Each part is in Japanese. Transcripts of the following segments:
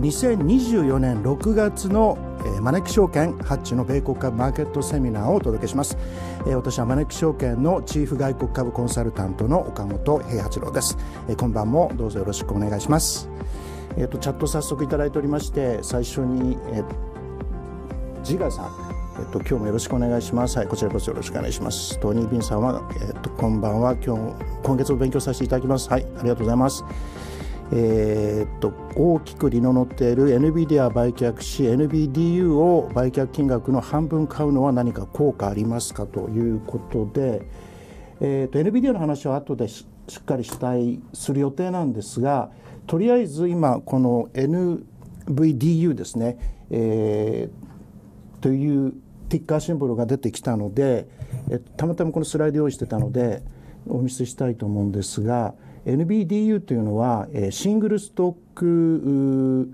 2024年6月のマネック証券ハッチの米国株マーケットセミナーをお届けします私はマネック証券のチーフ外国株コンサルタントの岡本平八郎です今晩もどうぞよろしくお願いしますえっ、とチャット早速いただいておりまして最初に、えジガさんえっ、と、今日もよろしくお願いします。はい、こちらこそよろしくお願いします。トニー・ビンさんは、えっ、と、こんばんは。今日、今月も勉強させていただきます。はい、ありがとうございます。えー、っと大きく利の乗っている NVIDIA 売却し NVDU を売却金額の半分買うのは何か効果ありますかということで、えー、っと NVIDIA の話は後でしっかりしたいする予定なんですがとりあえず今この NVDU ですね、えー、というティッカーシンボルが出てきたので、えー、たまたまこのスライド用意してたのでお見せしたいと思うんですが。NBDU というのは、えー、シングルストック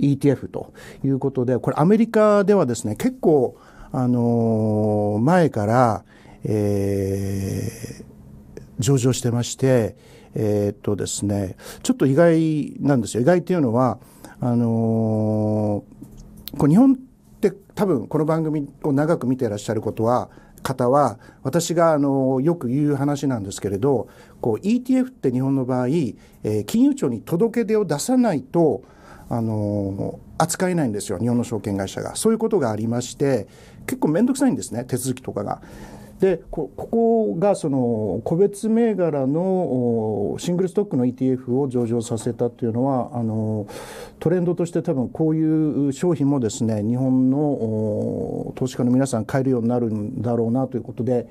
ETF ということで、これアメリカではですね、結構、あのー、前から、えー、上場してまして、えー、っとですね、ちょっと意外なんですよ。意外っていうのは、あのー、こう日本って多分この番組を長く見ていらっしゃることは、方は、私があのよく言う話なんですけれど、こう ETF って日本の場合、えー、金融庁に届け出を出さないと、あの扱えないんですよ、日本の証券会社が。そういうことがありまして、結構面倒くさいんですね、手続きとかが。でここがその個別銘柄のシングルストックの ETF を上場させたというのはあのトレンドとして多分こういう商品もですね日本の投資家の皆さん買えるようになるんだろうなということで、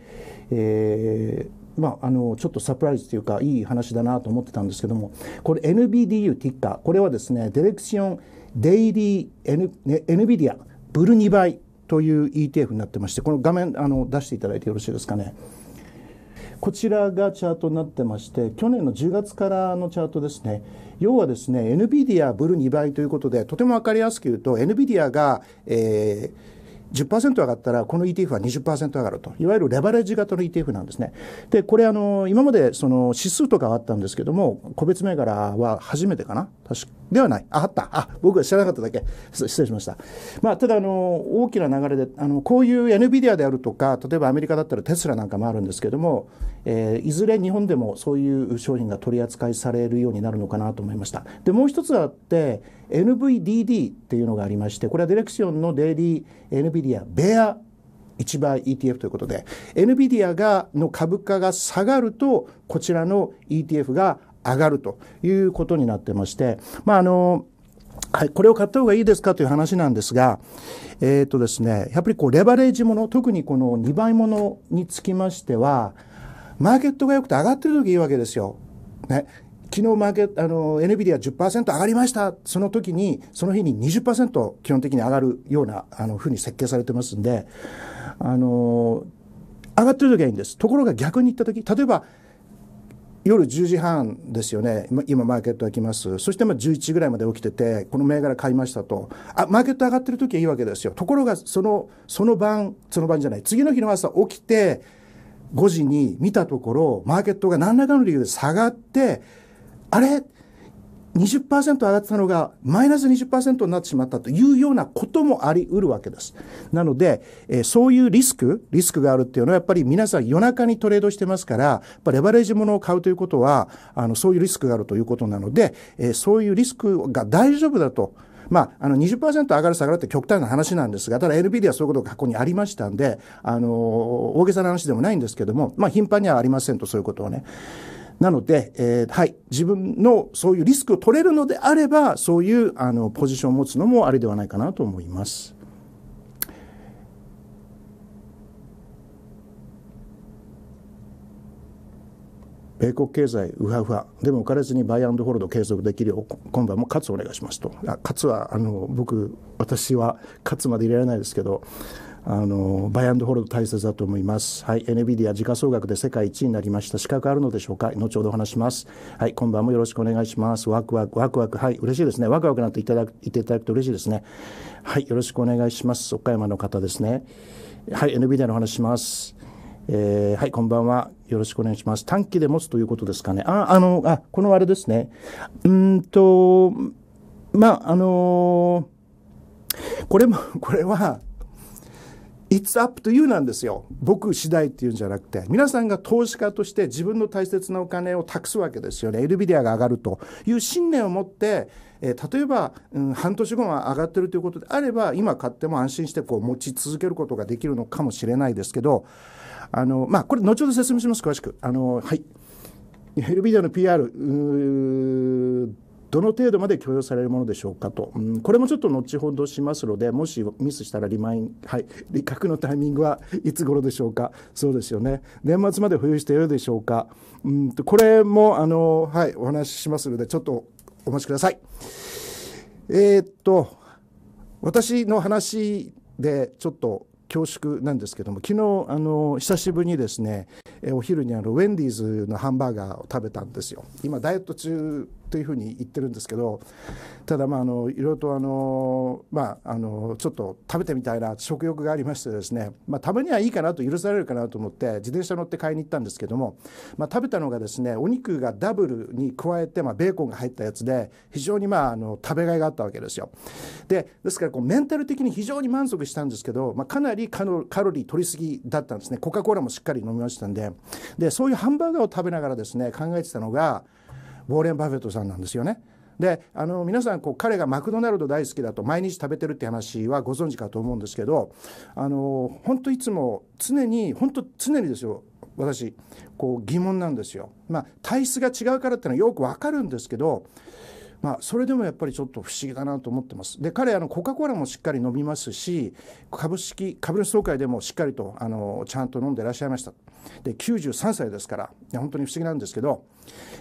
えーまあ、あのちょっとサプライズというかいい話だなと思ってたんですけどもこれ NBDU ティッカーこれはですねディレクションデイリー N NVIDIA ブル2倍という ETF になってまして、この画面あの出していただいてよろしいですかね。こちらがチャートになってまして、去年の10月からのチャートですね。要はですね、NVIDIA ブル2倍ということで、とても分かりやすく言うと、NVIDIA が、えー、10%上がったら、この ETF は20%上がると。いわゆるレバレッジ型の ETF なんですね。で、これ、あの、今まで、その、指数とかはあったんですけども、個別銘柄は初めてかな確か、ではない。あ、あった。あ、僕は知らなかっただけ。失礼しました。まあ、ただ、あの、大きな流れで、あの、こういう NVIDIA であるとか、例えばアメリカだったらテスラなんかもあるんですけども、えー、いずれ日本でもそういう商品が取り扱いされるようになるのかなと思いました。で、もう一つあって、NVDD っていうのがありまして、これはディレクションのデイリー NVIDIA ベア1倍 ETF ということで、NVIDIA がの株価が下がると、こちらの ETF が上がるということになってまして、まあ、あの、はい、これを買った方がいいですかという話なんですが、えっ、ー、とですね、やっぱりこう、レバレージもの、特にこの2倍ものにつきましては、マーケットが良くて上がってる時いいわけですよ。ね。昨日マーケット、あの、NVIDIA 10%上がりました。その時に、その日に20%基本的に上がるような、あの、ふうに設計されてますんで、あの、上がってる時はいいんです。ところが逆に言った時、例えば、夜10時半ですよね。今、マーケットが来ます。そして、まあ、11時ぐらいまで起きてて、この銘柄買いましたと。あ、マーケット上がってる時はいいわけですよ。ところが、その、その晩、その晩じゃない、次の日の朝起きて、5時に見たところ、マーケットが何らかの理由で下がって、あれ20%上がってたのがマイナス20%になってしまったというようなこともあり得るわけです。なので、えー、そういうリスク、リスクがあるっていうのはやっぱり皆さん夜中にトレードしてますから、やっぱレバレージものを買うということは、あの、そういうリスクがあるということなので、えー、そういうリスクが大丈夫だと。まあ、あの20%上がる下がるって極端な話なんですが、ただ NVIDIA はそういうことが過去にありましたんで、あの、大げさな話でもないんですけども、まあ、頻繁にはありませんと、そういうことをね。なので、えー、はい、自分のそういうリスクを取れるのであれば、そういうあのポジションを持つのもありではないかなと思います。米国経済うはうはでも浮かれずにバイアンドホールド継続できるよう今晩も勝つお願いしますと勝はあの僕私は勝まで入れられないですけどあのバイアンドホールド大切だと思います。はい、NVIDIA 時価総額で世界一位になりました。資格あるのでしょうか後ほどお話します。はい、今晩もよろしくお願いします。ワクワク、ワクワク、はい、嬉しいですね。ワクワクなんていただく、てただくと嬉しいですね。はい、よろしくお願いします。岡山の方ですね。はい、NVIDIA の話します。えー、はい、こんばんは。よろしくお願いします。短期で持つということですかね。あ、あの、あ、このあれですね。うんと、まあ、あのー、これも、これは、It's up to you なんですよ。僕次第っていうんじゃなくて。皆さんが投資家として自分の大切なお金を託すわけですよね。エルビディアが上がるという信念を持って、えー、例えば、うん、半年後は上がってるということであれば、今買っても安心してこう持ち続けることができるのかもしれないですけど、あの、まあ、これ後ほど説明します、詳しく。あの、はい。ヘルビデオの PR、どの程度まで許容されるものでしょうかと、うん、これもちょっと後ほどしますので、もしミスしたらリマイン、はい、理覚のタイミングはいつ頃でしょうか、そうですよね、年末まで保有しているでしょうか、うんとこれもあの、はい、お話ししますので、ちょっとお待ちください。えー、っと、私の話でちょっと恐縮なんですけども、昨日あの久しぶりにですね、お昼にあるウェンディーズのハンバーガーを食べたんですよ。今ダイエット中というふうに言ってるんですけどただまああのいろいろとあのまああのちょっと食べてみたいな食欲がありましてですねまあたまにはいいかなと許されるかなと思って自転車乗って買いに行ったんですけどもまあ食べたのがですねお肉がダブルに加えてまあベーコンが入ったやつで非常にまああの食べがいがあったわけですよでですからこうメンタル的に非常に満足したんですけどまあかなりカロカロリー取りすぎだったんですねコカ・コーラもしっかり飲みましたんででそういうハンバーガーを食べながらですね考えてたのがウォーレン・バフェットさんなんですよね。であの皆さんこう彼がマクドナルド大好きだと毎日食べてるって話はご存知かと思うんですけどあの本当いつも常に本当常にですよ私こう疑問なんですよ。まあ、体質が違うからってのはよくわかるんですけどまあ、それでもやっぱりちょっと不思議だなと思ってます。で彼あのコカ・コーラもしっかり飲みますし株式株主総会でもしっかりとあのちゃんと飲んでらっしゃいました。で93歳ですから本当に不思議なんですけど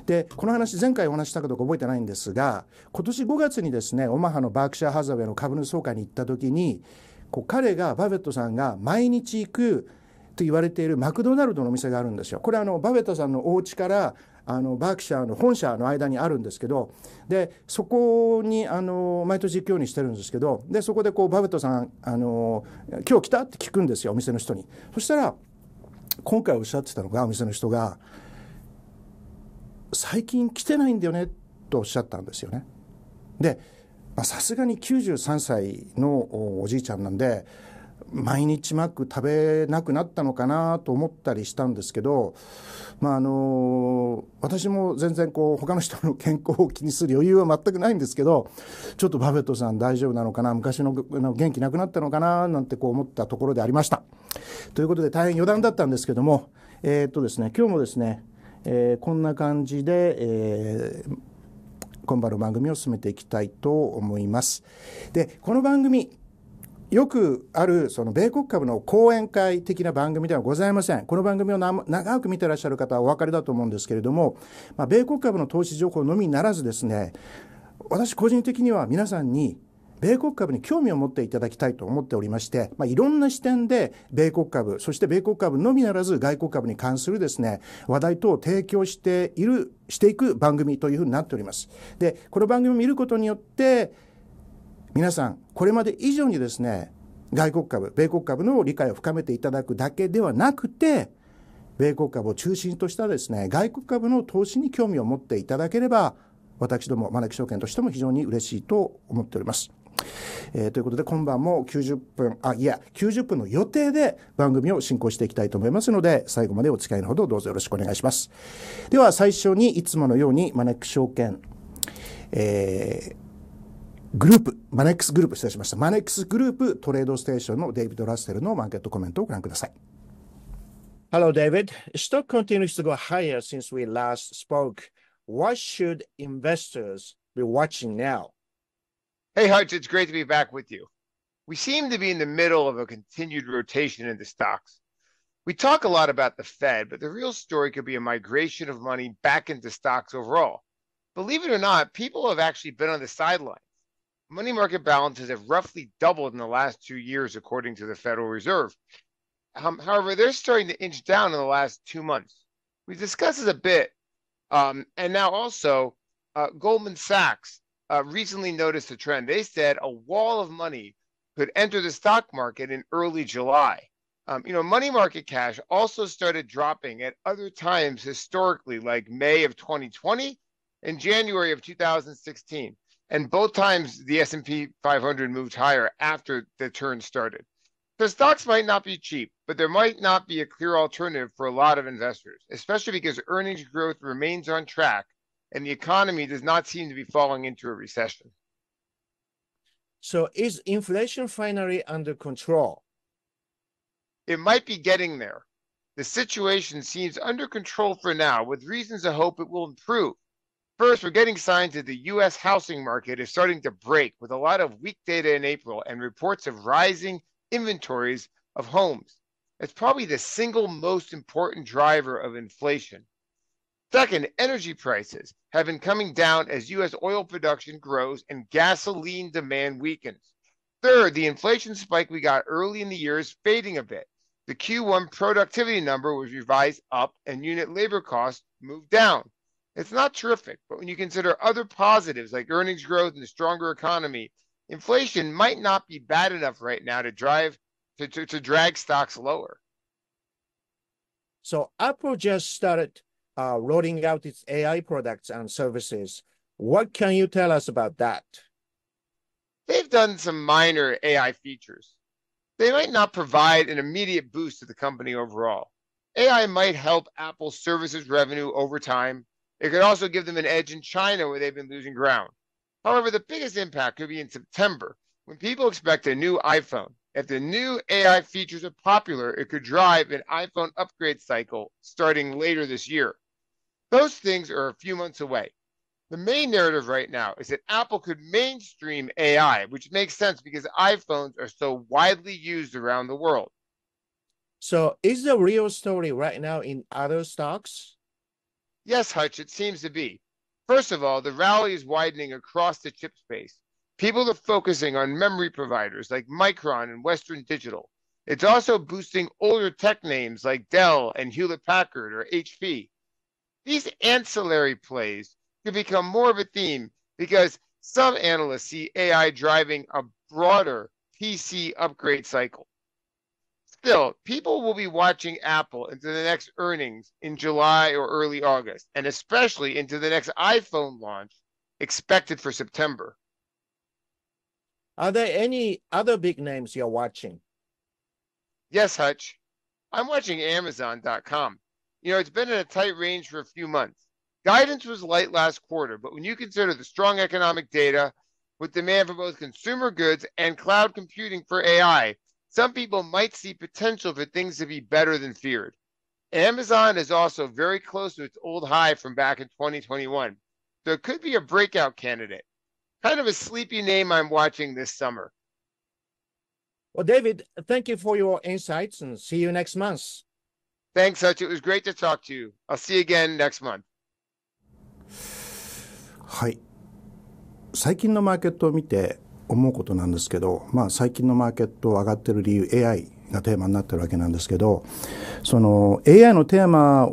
でこの話前回お話したかどうか覚えてないんですが今年5月にですねオマハのバークシャー・ハザウェイの株主総会に行った時にこう彼がバフェットさんが毎日行くと言われているマクドナルドのお店があるんですよ。これあのバフェットさんのお家からあのバーキシャーの本社の間にあるんですけどでそこにあの毎年行くようにしてるんですけどでそこでこうバベットさんあの「今日来た?」って聞くんですよお店の人に。そしたら今回おっしゃってたのがお店の人が「最近来てないんだよね」とおっしゃったんですよね。でさすがに93歳のおじいちゃんなんで毎日マック食べなくなったのかなと思ったりしたんですけど、まあ、あの私も全然こう他の人の健康を気にする余裕は全くないんですけどちょっとバフェットさん大丈夫なのかな昔の元気なくなったのかななんてこう思ったところでありました。ということで大変余談だったんですけども、えー、っとですね、今日もですね、えー、こんな感じで、えー、今晩の番組を進めていきたいと思います。でこの番組よくあるその米国株の講演会的な番組ではございません。この番組を長く見てらっしゃる方はお分かりだと思うんですけれども、まあ、米国株の投資情報のみならずですね、私個人的には皆さんに米国株に興味を持っていただきたいと思っておりまして、まあ、いろんな視点で米国株、そして米国株のみならず外国株に関するですね、話題等を提供している、していく番組というふうになっております。で、この番組を見ることによって、皆さんこれまで以上にですね外国株米国株の理解を深めていただくだけではなくて米国株を中心としたですね外国株の投資に興味を持っていただければ私どもマネキ証券としても非常に嬉しいと思っております。えー、ということで今晩も90分あいや90分の予定で番組を進行していきたいと思いますので最後までお付き合いのほどどうぞよろしくお願いしますでは最初にいつものようにマネック証券、えー、グループ、マネックスグループ、失礼しました。マネックスグループトレードステーションのデイビッド・ラッセルのマーケットコメントをご覧ください。Hello, David. Stock continues to go higher since we last spoke. What should investors be watching now? Hey, Hutch, it's great to be back with you. We seem to be in the middle of a continued rotation into stocks. We talk a lot about the Fed, but the real story could be a migration of money back into stocks overall. Believe it or not, people have actually been on the sidelines money market balances have roughly doubled in the last two years, according to the Federal Reserve. Um, however, they're starting to inch down in the last two months. We discussed this a bit. Um, and now also, uh, Goldman Sachs uh, recently noticed a trend. They said a wall of money could enter the stock market in early July. Um, you know, money market cash also started dropping at other times historically, like May of 2020 and January of 2016 and both times the S&P 500 moved higher after the turn started. The stocks might not be cheap, but there might not be a clear alternative for a lot of investors, especially because earnings growth remains on track and the economy does not seem to be falling into a recession. So is inflation finally under control? It might be getting there. The situation seems under control for now with reasons to hope it will improve First, we're getting signs that the U.S. housing market is starting to break with a lot of weak data in April and reports of rising inventories of homes. It's probably the single most important driver of inflation. Second, energy prices have been coming down as U.S. oil production grows and gasoline demand weakens. Third, the inflation spike we got early in the year is fading a bit. The Q1 productivity number was revised up and unit labor costs moved down. It's not terrific, but when you consider other positives like earnings growth and a stronger economy, inflation might not be bad enough right now to drive to, to, to drag stocks lower. So Apple just started uh, rolling out its AI products and services. What can you tell us about that? They've done some minor AI features. They might not provide an immediate boost to the company overall. AI might help Apple services revenue over time, it could also give them an edge in China where they've been losing ground. However, the biggest impact could be in September when people expect a new iPhone. If the new AI features are popular, it could drive an iPhone upgrade cycle starting later this year. Those things are a few months away. The main narrative right now is that Apple could mainstream AI, which makes sense because iPhones are so widely used around the world. So, is the real story right now in other stocks? Yes, Hutch, it seems to be. First of all, the rally is widening across the chip space. People are focusing on memory providers like Micron and Western Digital. It's also boosting older tech names like Dell and Hewlett Packard or HP. These ancillary plays could become more of a theme because some analysts see AI driving a broader PC upgrade cycle still, people will be watching Apple into the next earnings in July or early August, and especially into the next iPhone launch expected for September. Are there any other big names you're watching? Yes, Hutch. I'm watching Amazon.com. You know, it's been in a tight range for a few months. Guidance was light last quarter, but when you consider the strong economic data with demand for both consumer goods and cloud computing for AI, some people might see potential for things to be better than feared. Amazon is also very close to its old high from back in 2021, so it could be a breakout candidate. Kind of a sleepy name I'm watching this summer. Well, David, thank you for your insights and see you next month. Thanks, Hutch. It was great to talk to you. I'll see you again next month. Hi. はい。最近のマーケットを見て、思うことなんですけど、まあ、最近のマーケット上がってる理由 AI がテーマになってるわけなんですけどその AI のテーマ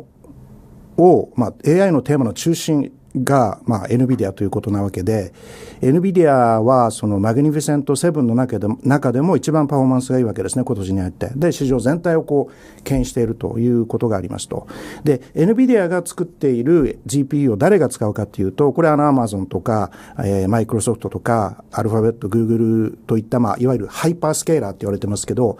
を、まあ、AI のテーマの中心が、まあ、NVIDIA ということなわけで、NVIDIA はそのマグニフィセント7の中で中でも一番パフォーマンスがいいわけですね、今年に入って。で、市場全体をこう、牽引しているということがありますと。で、NVIDIA が作っている GPU を誰が使うかっていうと、これはあの Amazon とか、えー、Microsoft とか、アルファベット、Google といった、まあ、いわゆるハイパースケーラーって言われてますけど、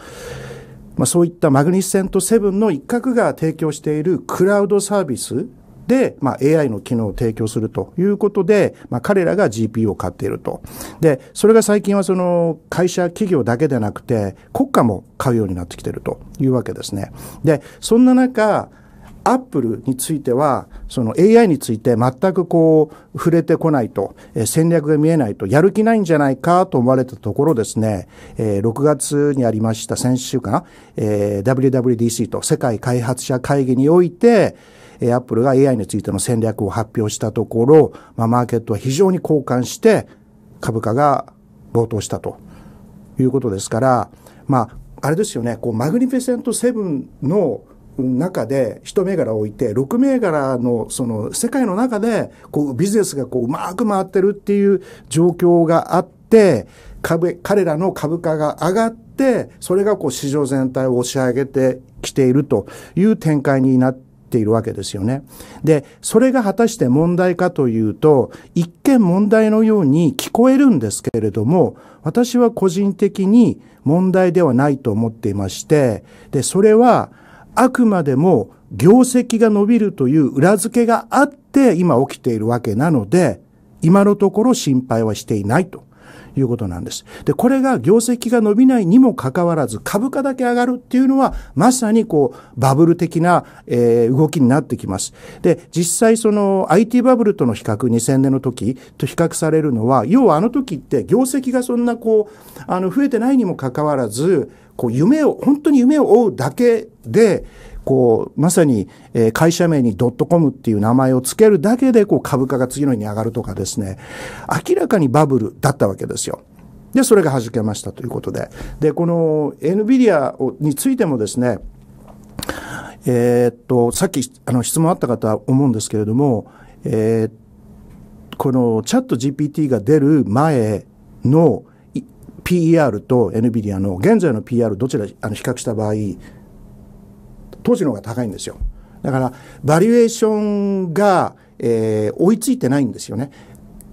まあ、そういったマグニフィセント7の一角が提供しているクラウドサービス、で、まあ、AI の機能を提供するということで、まあ、彼らが GPU を買っていると。で、それが最近はその会社、企業だけでなくて、国家も買うようになってきてるというわけですね。で、そんな中、アップルについては、その AI について全くこう、触れてこないと、えー、戦略が見えないと、やる気ないんじゃないかと思われたところですね、えー、6月にありました先週かな、えー、WWDC と世界開発者会議において、えアップルが AI についての戦略を発表したところ、まあ、マーケットは非常に好感して株価が暴騰したということですから、まあ、あれですよね、こう、マグニフィセントセブンの中で一銘柄を置いて、六銘柄のその世界の中で、こう、ビジネスがこう、うまく回ってるっていう状況があって、株、彼らの株価が上がって、それがこう市場全体を押し上げてきているという展開になってているわけですよね。で、それが果たして問題かというと、一見問題のように聞こえるんですけれども、私は個人的に問題ではないと思っていまして、で、それはあくまでも業績が伸びるという裏付けがあって今起きているわけなので、今のところ心配はしていないということなんです。で、これが業績が伸びないにもかかわらず、株価だけ上がるっていうのは、まさにこう、バブル的な、えー、動きになってきます。で、実際その IT バブルとの比較、2000年の時と比較されるのは、要はあの時って業績がそんなこう、あの、増えてないにもかかわらず、こう、夢を、本当に夢を追うだけで、こう、まさに、えー、会社名にドットコムっていう名前を付けるだけで、こう、株価が次の日に上がるとかですね、明らかにバブルだったわけですよ。で、それが弾けましたということで。で、この NVIDIA についてもですね、えー、っと、さっき、あの、質問あった方は思うんですけれども、えー、このチャット GPT が出る前の PER と NVIDIA の現在の p r どちらあの比較した場合、当時の方が高いんですよ。だから、バリエーションが、えー、追いついてないんですよね。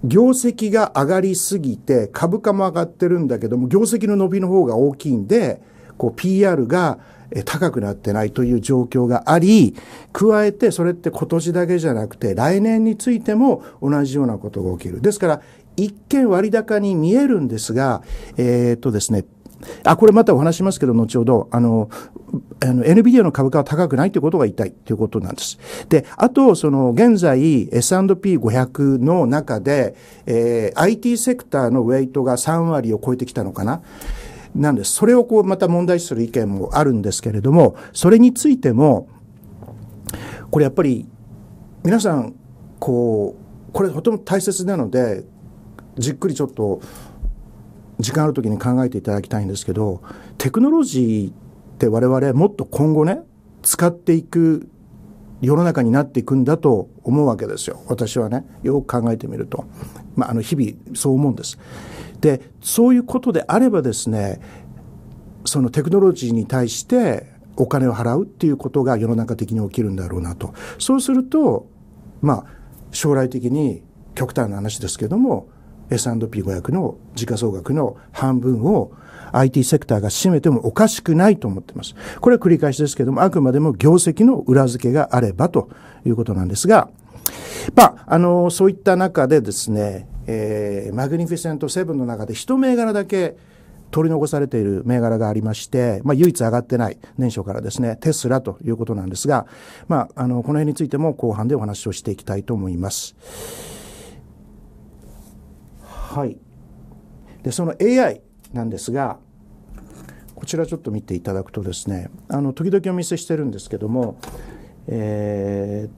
業績が上がりすぎて、株価も上がってるんだけども、業績の伸びの方が大きいんで、こう PR が高くなってないという状況があり、加えてそれって今年だけじゃなくて来年についても同じようなことが起きる。ですから、一見割高に見えるんですが、えー、っとですね、あ、これまたお話しますけど、後ほど、あの、あの、NVIDIA の株価は高くないということが言いたいということなんです。で、あと、その、現在、S&P500 の中で、えー、IT セクターのウェイトが3割を超えてきたのかな。なんです。それをこう、また問題視する意見もあるんですけれども、それについても、これやっぱり、皆さん、こう、これとても大切なので、じっくりちょっと、時間ある時に考えていただきたいんですけど、テクノロジーって我々もっと今後ね、使っていく世の中になっていくんだと思うわけですよ。私はね、よく考えてみると。まあ、あの、日々そう思うんです。で、そういうことであればですね、そのテクノロジーに対してお金を払うっていうことが世の中的に起きるんだろうなと。そうすると、まあ、将来的に極端な話ですけども、S&P500 の時価総額の半分を IT セクターが占めてもおかしくないと思っています。これは繰り返しですけども、あくまでも業績の裏付けがあればということなんですが、まあ、あの、そういった中でですね、えー、マグニフィセント7の中で一銘柄だけ取り残されている銘柄がありまして、まあ、唯一上がってない年初からですね、テスラということなんですが、まあ、あの、この辺についても後半でお話をしていきたいと思います。はい。で、その AI なんですが、こちらちょっと見ていただくとですね、あの、時々お見せしてるんですけども、え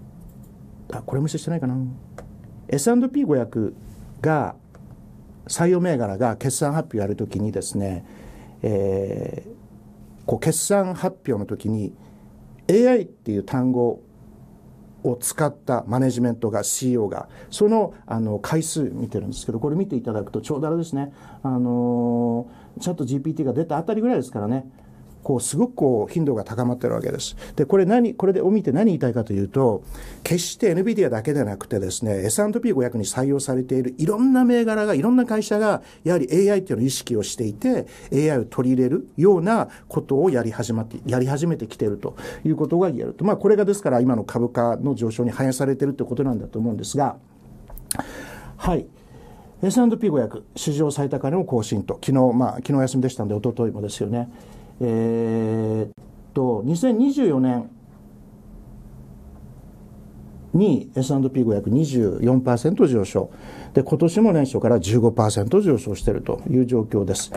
ー、あ、これお見せしてないかな。S&P500 が、採用銘柄が決算発表やるときにですね、えー、こう決算発表のときに AI っていう単語を使ったマネジメントが CEO がそのあの回数見てるんですけどこれ見ていただくとちょうどあれですねあのチャット GPT が出たあたりぐらいですからねこうすごくこう頻度が高まってるわけです。で、これ何、これでを見て何言いたいかというと、決して NVIDIA だけでなくてですね、S&P500 に採用されているいろんな銘柄が、いろんな会社が、やはり AI っていうのを意識をしていて、AI を取り入れるようなことをやり始まって、やり始めてきているということが言えると。まあ、これがですから今の株価の上昇に反映されているってことなんだと思うんですが、はい。S&P500、史上最高値を更新と、昨日、まあ、昨日休みでしたんで、一昨日もですよね。えー、っと、2024年に S&P524% 上昇。で、今年も年初から15%上昇しているという状況です。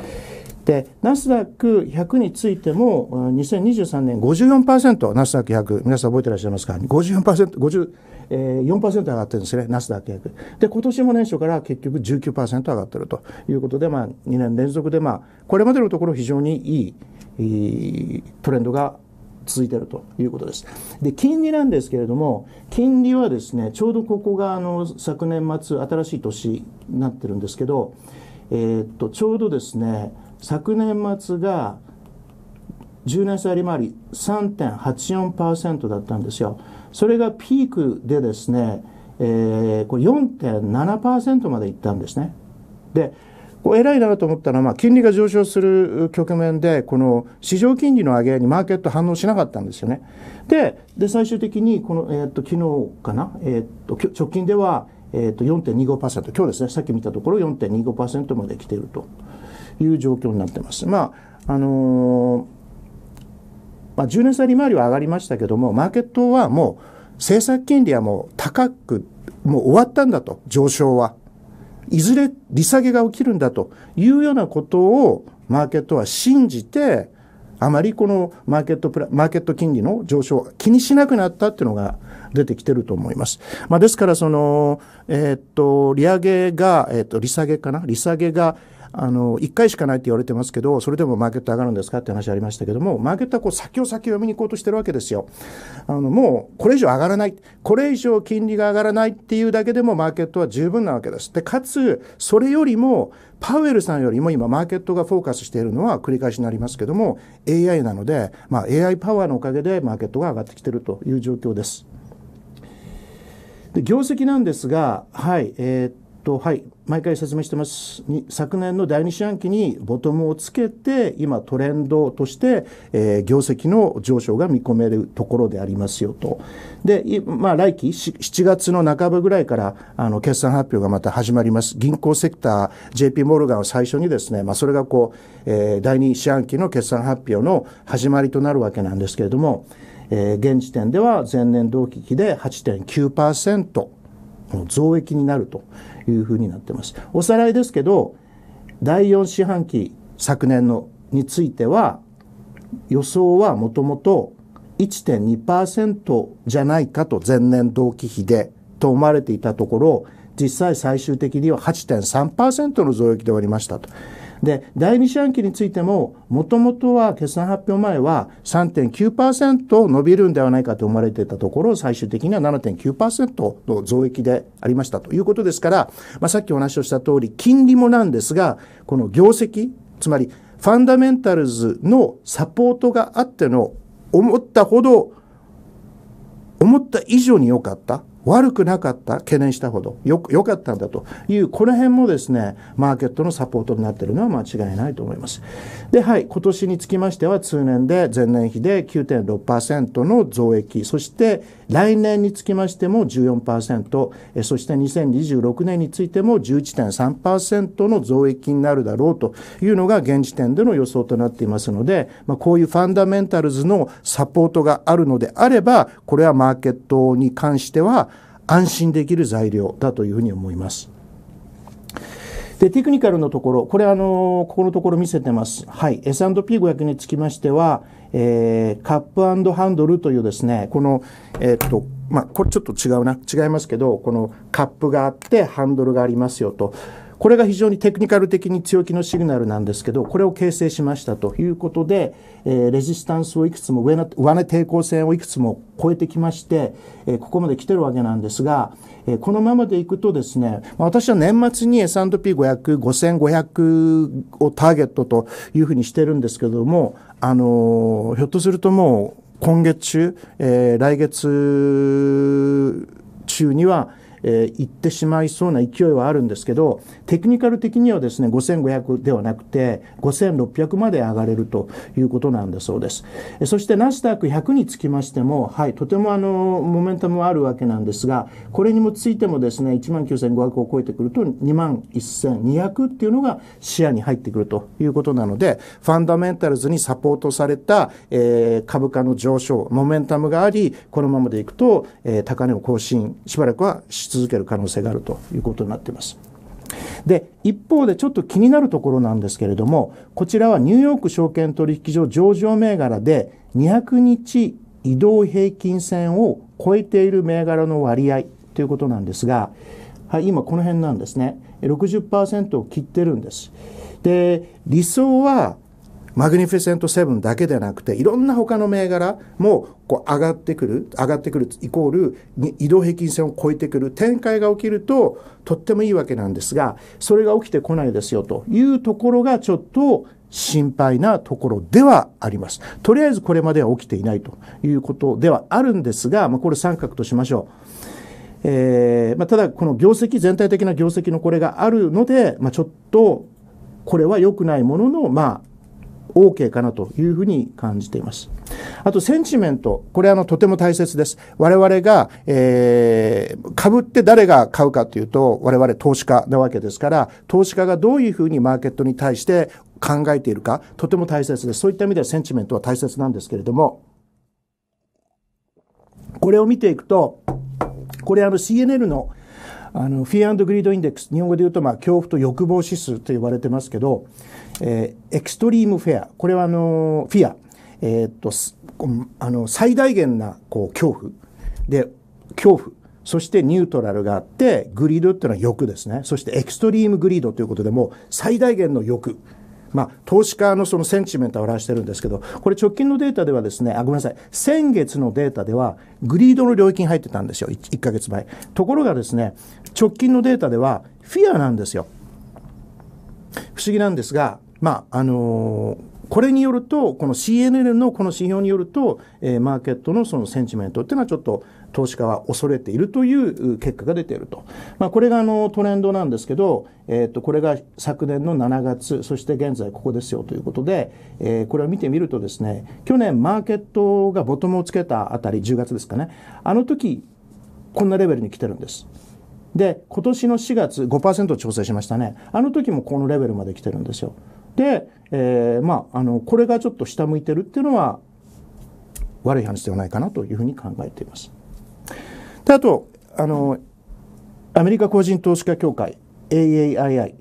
で、ナスダック100についても、2023年54%、ナスダック100、皆さん覚えてらっしゃいますか ?54%、50、えー、4%上がってるんですね、ナスダック100。で、今年も年初から結局19%上がってるということで、まあ、2年連続で、まあ、これまでのところ非常にいい、トレンドが続いているということです。で、金利なんですけれども、金利はですね、ちょうどここがあの昨年末、新しい年になってるんですけど、えー、っと、ちょうどですね、昨年末が10年債利回り3.84%だったんですよ。それがピークでですね、えー、これ4.7%までいったんですね。で、こう偉いなと思ったのは、まあ、金利が上昇する局面で、この市場金利の上げにマーケット反応しなかったんですよね。で、で最終的に、この、えー、っと、昨日かな、えー、っと、直近では、えー、っと、4.25%、今日ですね、さっき見たところ4.25%まで来ているという状況になってます。まあ、あのまあ、10年債利回りは上がりましたけども、マーケットはもう、政策金利はもう高く、もう終わったんだと、上昇は。いずれ利下げが起きるんだというようなことをマーケットは信じて、あまりこのマーケットプラ、マーケット金利の上昇を気にしなくなったっていうのが出てきてると思います。まあ、ですからその、えー、っと、利上げが、えー、っと、利下げかな利下げが、あの、1回しかないって言われてますけど、それでもマーケット上がるんですかって話ありましたけども、マーケットはこう先を先を読みに行こうとしてるわけですよ。あの、もうこれ以上上がらない、これ以上金利が上がらないっていうだけでもマーケットは十分なわけです。で、かつ、それよりも、パウエルさんよりも今マーケットがフォーカスしているのは繰り返しになりますけども、AI なので、まあ AI パワーのおかげでマーケットが上がってきているという状況です。で業績なんですが、はい、えー、っとはい、毎回説明してます昨年の第2四半期にボトムをつけて今トレンドとして、えー、業績の上昇が見込めるところでありますよとで、まあ、来期7月の半ばぐらいからあの決算発表がまた始まります銀行セクター JP モルガンを最初にですね、まあ、それがこう、えー、第2四半期の決算発表の始まりとなるわけなんですけれども、えー、現時点では前年同期比で8.9%増益になると。いうふうになってます。おさらいですけど、第4四半期昨年のについては、予想はもともと1.2%じゃないかと前年同期比でと思われていたところ、実際最終的には8.3%の増益で終わりましたと。で、第2四半期についても、もともとは決算発表前は3.9%伸びるんではないかと思われていたところ、最終的には7.9%の増益でありましたということですから、まあ、さっきお話をした通り、金利もなんですが、この業績、つまりファンダメンタルズのサポートがあっての、思ったほど、思った以上に良かった。悪くなかった、懸念したほど、よ、良かったんだという、この辺もですね、マーケットのサポートになっているのは間違いないと思います。で、はい、今年につきましては、通年で前年比で9.6%の増益、そして来年につきましても14%、そして2026年についても11.3%の増益になるだろうというのが現時点での予想となっていますので、まあ、こういうファンダメンタルズのサポートがあるのであれば、これはマーケットに関しては、安心できる材料だというふうに思います。で、テクニカルのところ、これあの、ここのところ見せてます。はい。S&P500 につきましては、えー、カップハンドルというですね、この、えー、っと、まあ、これちょっと違うな。違いますけど、このカップがあってハンドルがありますよと。これが非常にテクニカル的に強気のシグナルなんですけど、これを形成しましたということで、えー、レジスタンスをいくつも上の、上値抵抗線をいくつも超えてきまして、えー、ここまで来てるわけなんですが、えー、このままでいくとですね、私は年末に S&P500、5500をターゲットというふうにしてるんですけども、あのー、ひょっとするともう今月中、えー、来月中には、えー、行ってしまいそうな勢いはあるんですけど、テクニカル的にはですね、5500ではなくて、5600まで上がれるということなんだそうです。そしてナスダック100につきましても、はい、とてもあの、モメンタムはあるわけなんですが、これにもついてもですね、19,500を超えてくると21,200っていうのが視野に入ってくるということなので、ファンダメンタルズにサポートされた、えー、株価の上昇、モメンタムがあり、このままでいくと、えー、高値を更新、しばらくは続ける可能性があるということになっています。で一方でちょっと気になるところなんですけれどもこちらはニューヨーク証券取引所上場銘柄で200日移動平均線を超えている銘柄の割合ということなんですが、はい、今この辺なんですね60%を切ってるんですで理想はマグニフィセントセブンだけでなくて、いろんな他の銘柄もこう上がってくる、上がってくるイコール移動平均線を超えてくる展開が起きるととってもいいわけなんですが、それが起きてこないですよというところがちょっと心配なところではあります。とりあえずこれまでは起きていないということではあるんですが、まあ、これ三角としましょう。えーまあ、ただ、この業績、全体的な業績のこれがあるので、まあ、ちょっとこれは良くないものの、まあ、OK かなというふうに感じています。あと、センチメント。これ、あの、とても大切です。我々が、えー、株って誰が買うかというと、我々投資家なわけですから、投資家がどういうふうにマーケットに対して考えているか、とても大切です。そういった意味ではセンチメントは大切なんですけれども、これを見ていくと、これあの CNN のあの、フィアグリードインデックス、日本語で言うと、まあ、恐怖と欲望指数と言われてますけど、えー、エクストリームフェア。これはあの、フィア。えー、っと、あの、最大限な、こう、恐怖。で、恐怖。そしてニュートラルがあって、グリードっていうのは欲ですね。そしてエクストリームグリードということでも、最大限の欲。まあ、投資家のそのセンチメントを表してるんですけど、これ直近のデータではですね、あ、ごめんなさい。先月のデータでは、グリードの領域に入ってたんですよ。1, 1ヶ月前。ところがですね、直近のデータでは、フィアなんですよ。不思議なんですが、まあ、あのー、これによると、この CNN のこの指標によると、えー、マーケットのそのセンチメントっていうのはちょっと投資家は恐れているという結果が出ていると。まあ、これがあのトレンドなんですけど、えっ、ー、と、これが昨年の7月、そして現在ここですよということで、えー、これを見てみるとですね、去年マーケットがボトムをつけたあたり、10月ですかね、あの時、こんなレベルに来てるんです。で、今年の4月5%調整しましたね。あの時もこのレベルまで来てるんですよ。で、えー、まあ、あの、これがちょっと下向いてるっていうのは、悪い話ではないかなというふうに考えています。で、あと、あの、アメリカ個人投資家協会 AAII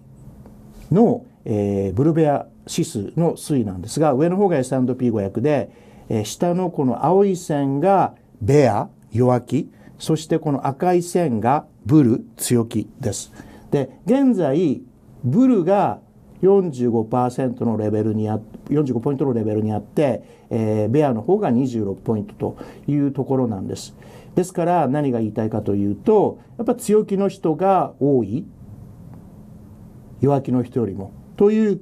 の、えー、ブルベア指数の推移なんですが、上の方が S&P500 で、えー、下のこの青い線がベア、弱気、そしてこの赤い線がブル、強気です。で、現在、ブルが45%のレベルにあ45ポイントのレベルにあって、えー、ベアの方が26ポイントというところなんです。ですから何が言いたいかというとやっぱ強気の人が多い弱気の人よりもという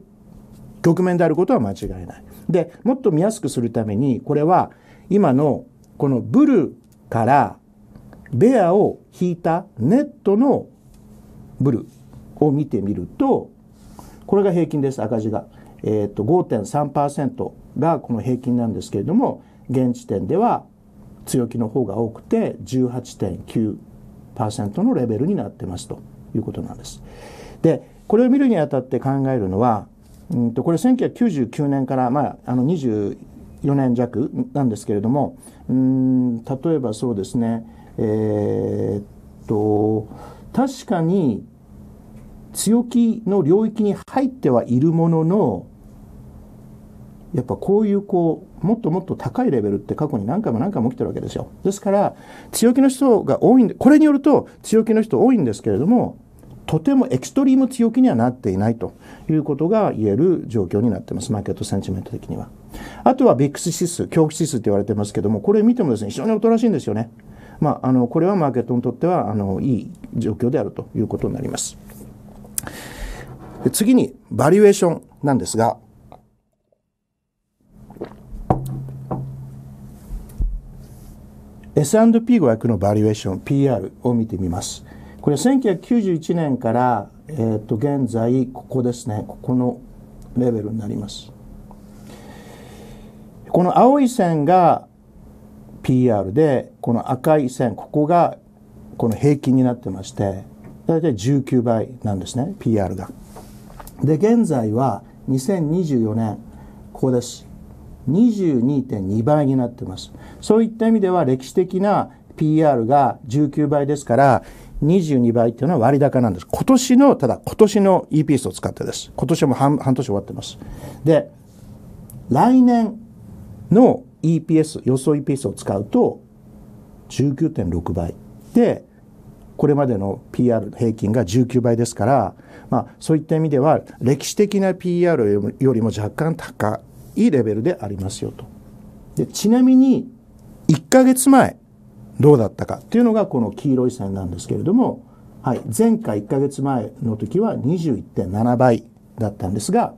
局面であることは間違いない。でもっと見やすくするためにこれは今のこのブルからベアを引いたネットのブルを見てみるとこれが平均です、赤字が。えーと、と5.3%がこの平均なんですけれども、現時点では強気の方が多くて18.9%のレベルになってますということなんです。で、これを見るにあたって考えるのは、うんとこれ1999年から、まあ、あの24年弱なんですけれども、うん例えばそうですね、えー、っと、確かに強気の領域に入ってはいるもののやっぱこういうこうもっともっと高いレベルって過去に何回も何回も起きてるわけですよですから強気の人が多いんでこれによると強気の人多いんですけれどもとてもエクストリーム強気にはなっていないということが言える状況になってますマーケットセンチメント的にはあとはッ i ス指数恐怖指数って言われてますけどもこれ見てもですね非常におとなしいんですよねまあ、あのこれはマーケットにとってはあのいい状況であるということになります。次に、バリュエーションなんですが、S&P500 のバリュエーション、PR を見てみます。これ1991年から、えっ、ー、と、現在、ここですね、ここのレベルになります。この青い線が PR で、この赤い線、ここがこの平均になってまして、大体19倍なんですね、PR が。で、現在は2024年、ここです。22.2倍になっています。そういった意味では歴史的な PR が19倍ですから、22倍っていうのは割高なんです。今年の、ただ今年の EPS を使ってです。今年も半半年終わってます。で、来年の EPS、予想 EPS を使うと19.6倍。で、これまでの PR 平均が19倍ですから、まあ、そういった意味では歴史的な PR よりも若干高いレベルでありますよと。でちなみに1ヶ月前どうだったかっていうのがこの黄色い線なんですけれども、はい、前回1ヶ月前の時は21.7倍だったんですが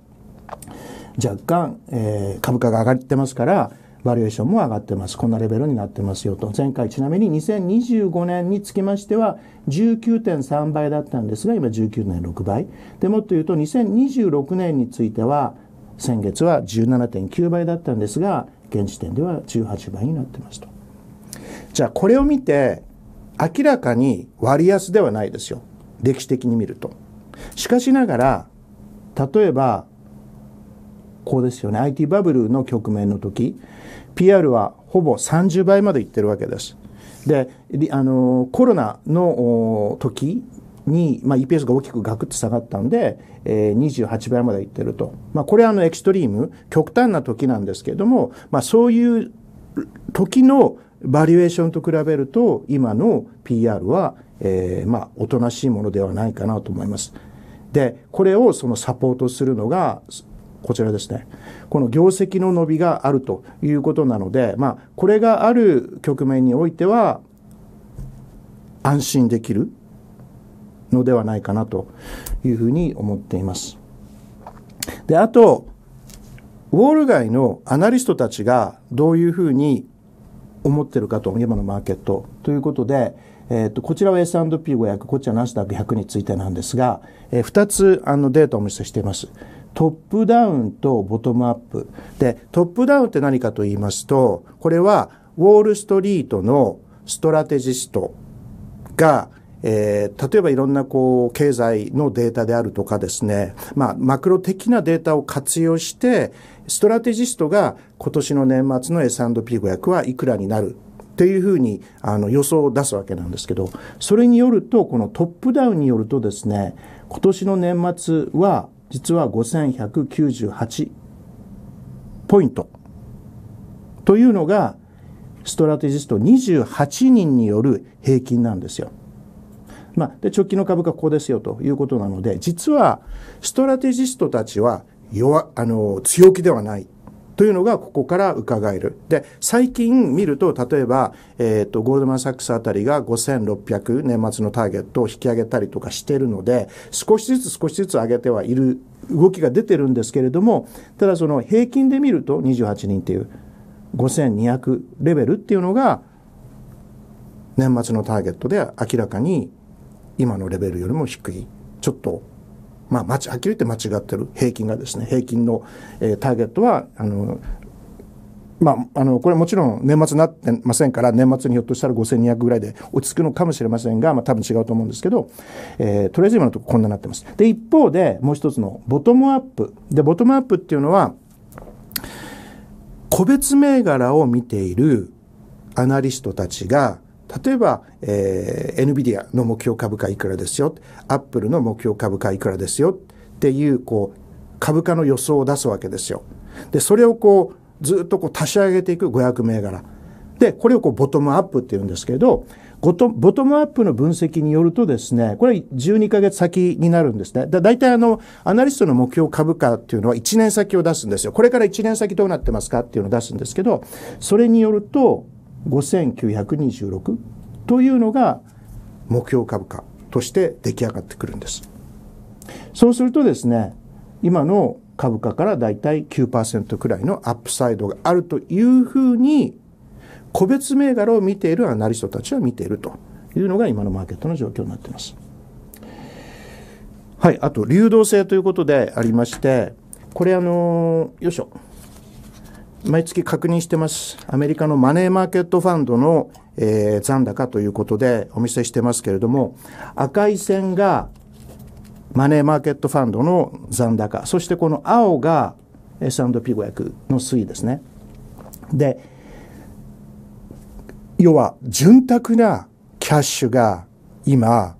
若干、えー、株価が上がってますからバリエーションも上がってます。こんなレベルになってますよと。前回ちなみに2025年につきましては19.3倍だったんですが、今19.6倍。でもっと言うと2026年については、先月は17.9倍だったんですが、現時点では18倍になってますと。じゃあこれを見て、明らかに割安ではないですよ。歴史的に見ると。しかしながら、例えば、こうですよね IT バブルの局面の時 PR はほぼ30倍までいってるわけです。であのコロナの時に、まあ、EPS が大きくガクッと下がったんで、えー、28倍までいってると、まあ、これはあのエクストリーム極端な時なんですけども、まあ、そういう時のバリュエーションと比べると今の PR は、えー、まあおとなしいものではないかなと思います。でこれをそのサポートするのがこちらですね。この業績の伸びがあるということなので、まあ、これがある局面においては、安心できるのではないかなというふうに思っています。で、あと、ウォール街のアナリストたちがどういうふうに思ってるかと、今のマーケットということで、えっ、ー、と、こちらは S&P500、こっちはナスダック100についてなんですが、えー、2つあのデータをお見せしています。トップダウンとボトムアップ。で、トップダウンって何かと言いますと、これはウォールストリートのストラテジストが、えー、例えばいろんなこう経済のデータであるとかですね、まあ、マクロ的なデータを活用してストラテジストが今年の年末の S&P500 はいくらになるっていうふうにあの予想を出すわけなんですけどそれによるとこのトップダウンによるとですね今年の年末は実は5198ポイントというのがストラテジスト28人による平均なんですよ。まあ、で直近の株価ここですよということなので実はストラテジストたちは弱あの強気ではないというのがここから伺える。で、最近見ると、例えば、えっ、ー、と、ゴールドマン・サックスあたりが5600年末のターゲットを引き上げたりとかしてるので、少しずつ少しずつ上げてはいる、動きが出てるんですけれども、ただその平均で見ると28人っていう、5200レベルっていうのが、年末のターゲットで明らかに今のレベルよりも低い。ちょっとまあ、はっきり言って間違ってる平均がですね平均の、えー、ターゲットはあのまあ、あの、これもちろん年末になってませんから、年末にひょっとしたら5200ぐらいで落ち着くのかもしれませんが、まあ多分違うと思うんですけど、えー、とりあえず今のところこんなになってます。で、一方で、もう一つのボトムアップ。で、ボトムアップっていうのは、個別銘柄を見ているアナリストたちが、例えば、えー、NVIDIA の目標株価いくらですよ、Apple の目標株価いくらですよっていう、こう、株価の予想を出すわけですよ。で、それをこう、ずっとこう足し上げていく500銘柄。で、これをこう、ボトムアップって言うんですけど、ボトボトムアップの分析によるとですね、これ12ヶ月先になるんですね。だ、いたいあの、アナリストの目標株価っていうのは1年先を出すんですよ。これから1年先どうなってますかっていうのを出すんですけど、それによると、5926というのが目標株価として出来上がってくるんです。そうするとですね、今の株価からだいたい9%くらいのアップサイドがあるというふうに、個別銘柄を見ているアナリストたちは見ているというのが今のマーケットの状況になっています。はい、あと流動性ということでありまして、これあの、よいしょ。毎月確認してます。アメリカのマネーマーケットファンドの、えー、残高ということでお見せしてますけれども、赤い線がマネーマーケットファンドの残高、そしてこの青が S&P500 の推移ですね。で、要は潤沢なキャッシュが今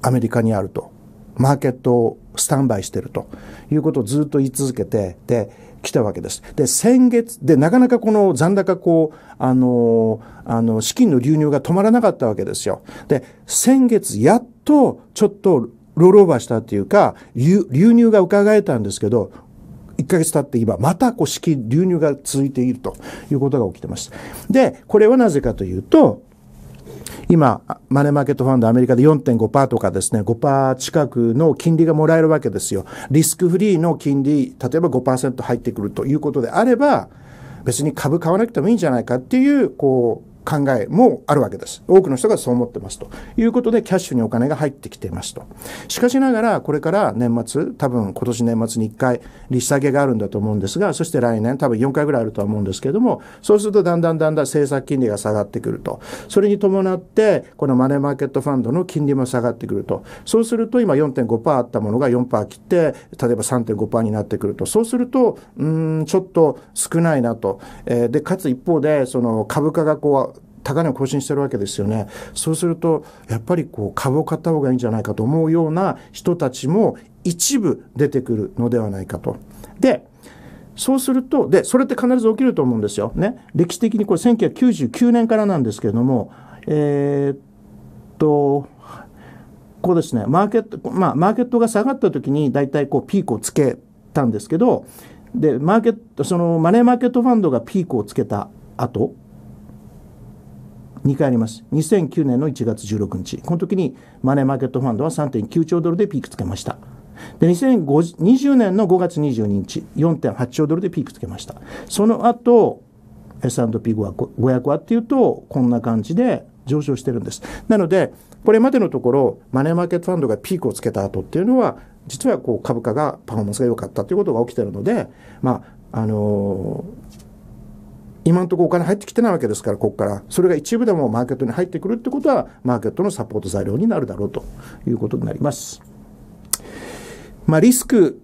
アメリカにあると。マーケットをスタンバイしてるということをずっと言い続けて、で、来たわけです。で、先月、で、なかなかこの残高こう、あの、あの、資金の流入が止まらなかったわけですよ。で、先月やっとちょっとロールオーバーしたっていうか、流入が伺えたんですけど、1ヶ月経って今、またこう資金流入が続いているということが起きてます。で、これはなぜかというと、今、マネーマーケットファンドアメリカで4.5%とかですね、5%近くの金利がもらえるわけですよ。リスクフリーの金利、例えば5%入ってくるということであれば、別に株買わなくてもいいんじゃないかっていう、こう、考えもあるわけです。多くの人がそう思ってますということで、キャッシュにお金が入ってきていますと。しかしながら、これから年末、多分今年年末に1回、利下げがあるんだと思うんですが、そして来年、多分4回ぐらいあるとは思うんですけれども、そうするとだんだんだんだん政策金利が下がってくると。それに伴って、このマネーマーケットファンドの金利も下がってくると。そうすると、今4.5%あったものが4%切って、例えば3.5%になってくると。そうすると、うん、ちょっと少ないなと。えー、で、かつ一方で、その株価がこう、高値を更新してるわけですよね。そうすると、やっぱりこう、株を買った方がいいんじゃないかと思うような人たちも一部出てくるのではないかと。で、そうすると、で、それって必ず起きると思うんですよ。ね。歴史的にこれ1999年からなんですけれども、えー、っと、こうですね、マーケット、まあ、マーケットが下がった時に大体こうピークをつけたんですけど、で、マーケット、そのマネーマーケットファンドがピークをつけた後、2回あります。2009年の1月16日。この時にマネーマーケットファンドは3.9兆ドルでピークつけました。で、2020年の5月22日、4.8兆ドルでピークつけました。その後、S&P500 はっていうと、こんな感じで上昇してるんです。なので、これまでのところ、マネーマーケットファンドがピークをつけた後っていうのは、実はこう株価が、パフォーマンスが良かったということが起きてるので、まあ、あのー今のところお金入ってきてないわけですから、ここから。それが一部でもマーケットに入ってくるってことは、マーケットのサポート材料になるだろうということになります。まあ、リスク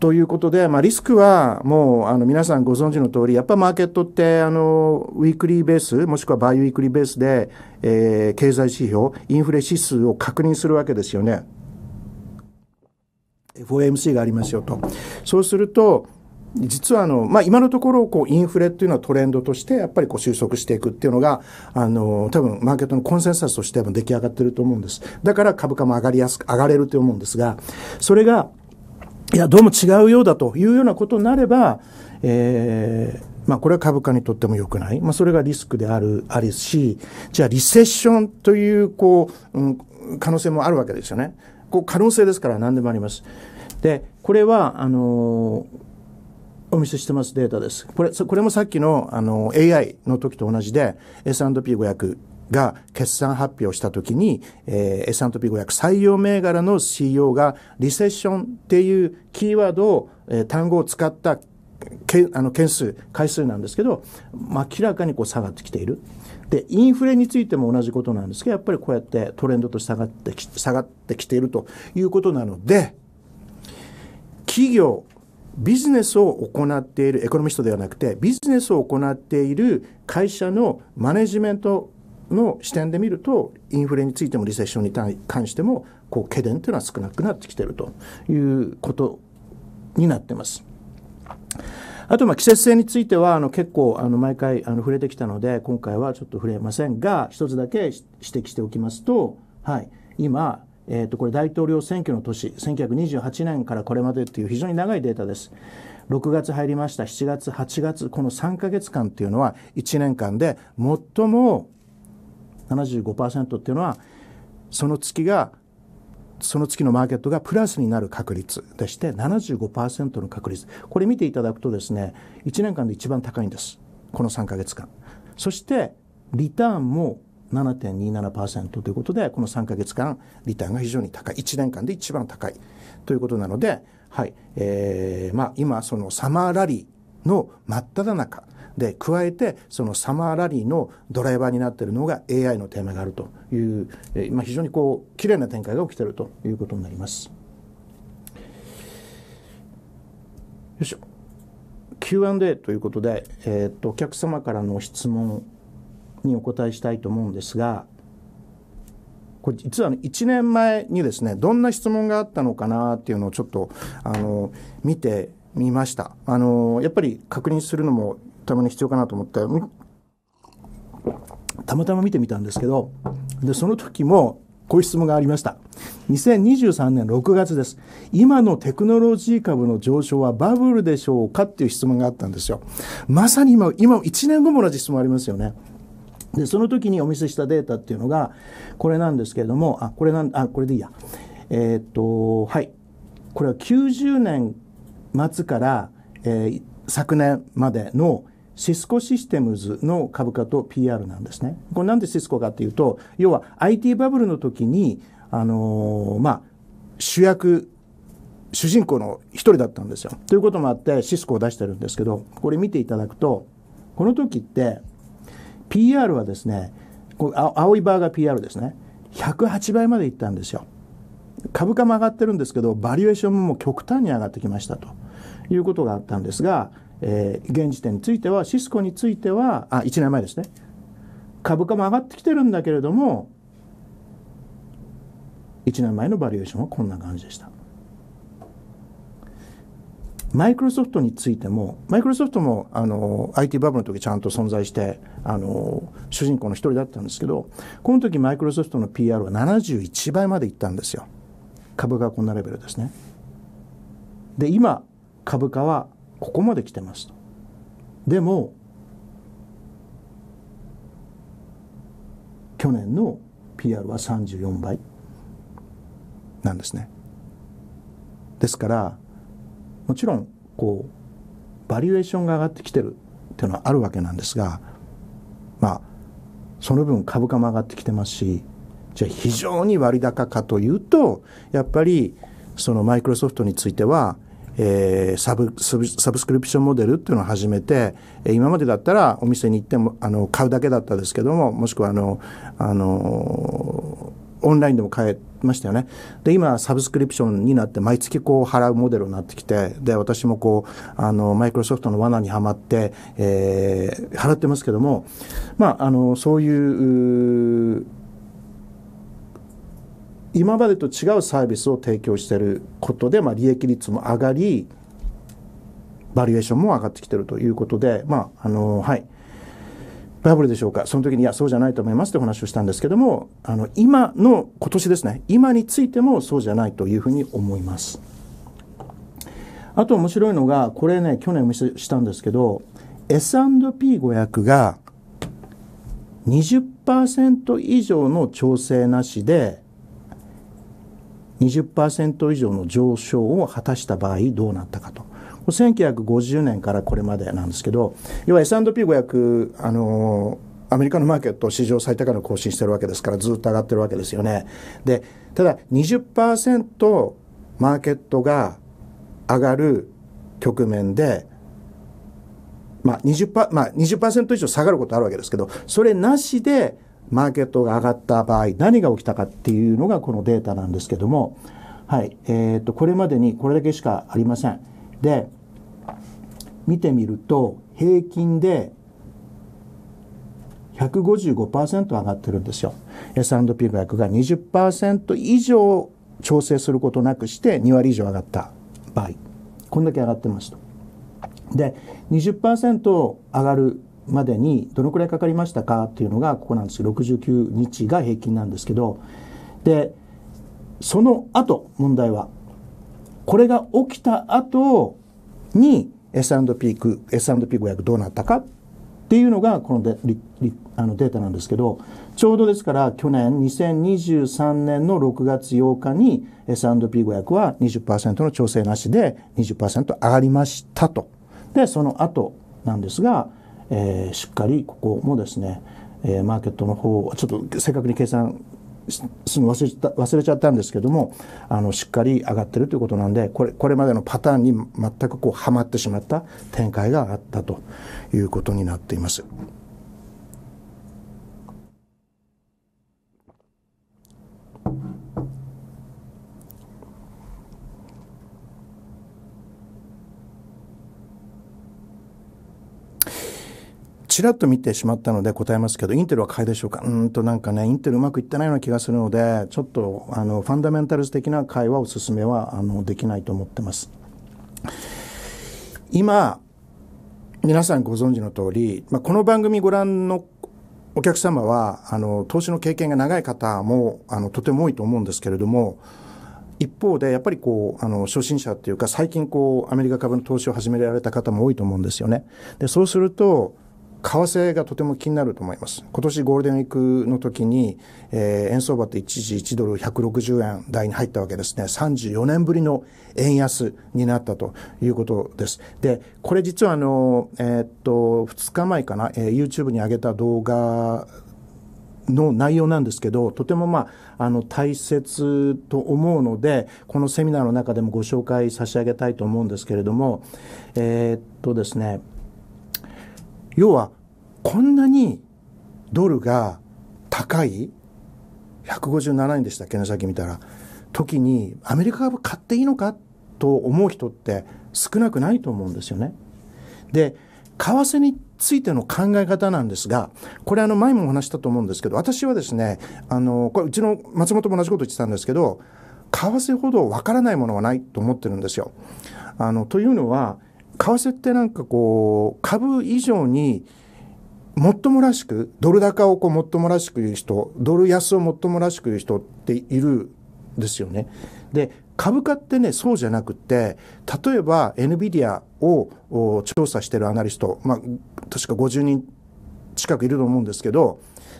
ということで、まあ、リスクはもうあの皆さんご存知の通り、やっぱマーケットってあのウィークリーベース、もしくはバイウィークリーベースで、えー、経済指標、インフレ指数を確認するわけですよね。FOMC がありますよと。そうすると、実はあの、まあ、今のところ、こう、インフレっていうのはトレンドとして、やっぱりこう、収束していくっていうのが、あの、多分、マーケットのコンセンサスとしては出来上がってると思うんです。だから株価も上がりやすく、上がれると思うんですが、それが、いや、どうも違うようだというようなことになれば、えー、まあこれは株価にとっても良くない。まあそれがリスクである、ありすし、じゃあリセッションという、こう、うん、可能性もあるわけですよね。こう可能性ですから何でもあります。で、これは、あのーお見せしてますデータです。これ、これもさっきの、あの、AI の時と同じで、S&P500 が決算発表した時に、えー、S&P500 採用銘柄の CEO がリセッションっていうキーワードを、えー、単語を使ったけあの件数、回数なんですけど、明らかにこう下がってきている。で、インフレについても同じことなんですけど、やっぱりこうやってトレンドとして下がってき下がってきているということなので、企業ビジネスを行っているエコノミストではなくてビジネスを行っている会社のマネジメントの視点で見るとインフレについてもリセッションに関してもこう懸念というのは少なくなってきているということになってます。あとまあ季節性についてはあの結構あの毎回あの触れてきたので今回はちょっと触れませんが一つだけ指摘しておきますと、はい、今えっ、ー、と、これ大統領選挙の年、1928年からこれまでという非常に長いデータです。6月入りました、7月、8月、この3ヶ月間っていうのは、1年間で最も75%っていうのは、その月が、その月のマーケットがプラスになる確率でして75%の確率。これ見ていただくとですね、1年間で一番高いんです。この3ヶ月間。そして、リターンも7.27%ということで、この3か月間、リターンが非常に高い、1年間で一番高いということなので、はいえーまあ、今、そのサマーラリーの真っ只中で、加えて、そのサマーラリーのドライバーになっているのが AI のテーマがあるという、え非常にこう綺麗な展開が起きているということになります。よいしょ。Q&A ということで、えー、っとお客様からの質問にお答えしたいと思うんですが、これ実は1年前にですね、どんな質問があったのかなっていうのをちょっと、あの、見てみました。あの、やっぱり確認するのもたまに必要かなと思って、たまたま見てみたんですけど、で、その時も、こういう質問がありました。2023年6月です。今のテクノロジー株の上昇はバブルでしょうかっていう質問があったんですよ。まさに今、今、1年後も同じ質問ありますよね。で、その時にお見せしたデータっていうのが、これなんですけれども、あ、これなん、あ、これでいいや。えー、っと、はい。これは90年末から、えー、昨年までのシスコシステムズの株価と PR なんですね。これなんでシスコかっていうと、要は IT バブルの時に、あのー、まあ、主役、主人公の一人だったんですよ。ということもあって、シスコを出してるんですけど、これ見ていただくと、この時って、PR はですね青いバーが PR ですね108倍までいったんですよ株価も上がってるんですけどバリエーションも極端に上がってきましたということがあったんですが、えー、現時点についてはシスコについてはあ1年前ですね株価も上がってきてるんだけれども1年前のバリエーションはこんな感じでしたマイクロソフトについても、マイクロソフトもあの IT バブルの時ちゃんと存在して、あの主人公の一人だったんですけど、この時マイクロソフトの PR は71倍までいったんですよ。株価はこんなレベルですね。で、今、株価はここまで来てますと。でも、去年の PR は34倍なんですね。ですから、もちろんこうバリエーションが上がってきてるっていうのはあるわけなんですがまあその分株価も上がってきてますしじゃあ非常に割高かというとやっぱりそのマイクロソフトについては、えー、サブサブスクリプションモデルっていうのを始めて今までだったらお店に行ってもあの買うだけだったですけどももしくはあのあのオンラインでも買えましたよね。で、今、サブスクリプションになって、毎月こう払うモデルになってきて、で、私もこう、あの、マイクロソフトの罠にはまって、えー、払ってますけども、まあ、あの、そういう、今までと違うサービスを提供していることで、まあ、利益率も上がり、バリエーションも上がってきてるということで、まあ、あの、はい。バブルでしょうか、その時に、いや、そうじゃないと思いますって話をしたんですけども、あの、今の、今年ですね、今についてもそうじゃないというふうに思います。あと面白いのが、これね、去年お見せしたんですけど、S&P500 が20%以上の調整なしで、20%以上の上昇を果たした場合どうなったかと。1950年からこれまでなんですけど、要は S&P500、あのアメリカのマーケット史上最高値を更新してるわけですから、ずっと上がってるわけですよね。で、ただ20%マーケットが上がる局面で、まあ20%、まあ20%以上下がることあるわけですけど、それなしでマーケットが上がった場合、何が起きたかっていうのがこのデータなんですけども、はい、えっ、ー、と、これまでにこれだけしかありません。で見てみると平均で155%上がってるんですよ。S&P 500が20%以上調整することなくして2割以上上がった場合こんだけ上がってますと。で20%上がるまでにどのくらいかかりましたかっていうのがここなんです69日が平均なんですけどでその後問題はこれが起きた後に S&P、S&P500 どうなったかっていうのがこのデあのデータなんですけど、ちょうどですから去年2023年の6月8日に S&P500 は20%の調整なしで20%上がりましたと。で、その後なんですが、えー、しっかりここもですね、えー、マーケットの方、ちょっと正確に計算すぐ忘れた忘れちゃったんですけどもあのしっかり上がってるということなんでこれこれまでのパターンに全くこうはまってしまった展開があったということになっています。ちらっと見てしまったので答えますけど、インテルは買いでしょうかうんとなんかね、インテルうまくいってないような気がするので、ちょっと、あの、ファンダメンタルズ的な会話お勧めは、あの、できないと思ってます。今、皆さんご存知の通り、まあ、この番組ご覧のお客様は、あの、投資の経験が長い方も、あの、とても多いと思うんですけれども、一方で、やっぱりこう、あの、初心者っていうか、最近こう、アメリカ株の投資を始められた方も多いと思うんですよね。で、そうすると、為替がとても気になると思います。今年ゴールデンウィークの時に、えー、円相場って一時1ドル160円台に入ったわけですね。34年ぶりの円安になったということです。で、これ実はあの、えー、っと、2日前かな、えー、YouTube に上げた動画の内容なんですけど、とてもまあ、あの、大切と思うので、このセミナーの中でもご紹介差し上げたいと思うんですけれども、えー、っとですね、要は、こんなにドルが高い、157円でしたっけ先さっき見たら。時に、アメリカ株買っていいのかと思う人って少なくないと思うんですよね。で、為替についての考え方なんですが、これあの前もお話したと思うんですけど、私はですね、あの、これうちの松本も同じこと言ってたんですけど、為替ほどわからないものはないと思ってるんですよ。あの、というのは、為替ってなんかこう、株以上に、もっともらしく、ドル高をこうもっともらしく言う人、ドル安をもっともらしく言う人っているんですよね。で、株価ってね、そうじゃなくて、例えば NVIDIA を調査してるアナリスト、まあ、確か50人近くいると思うんですけど、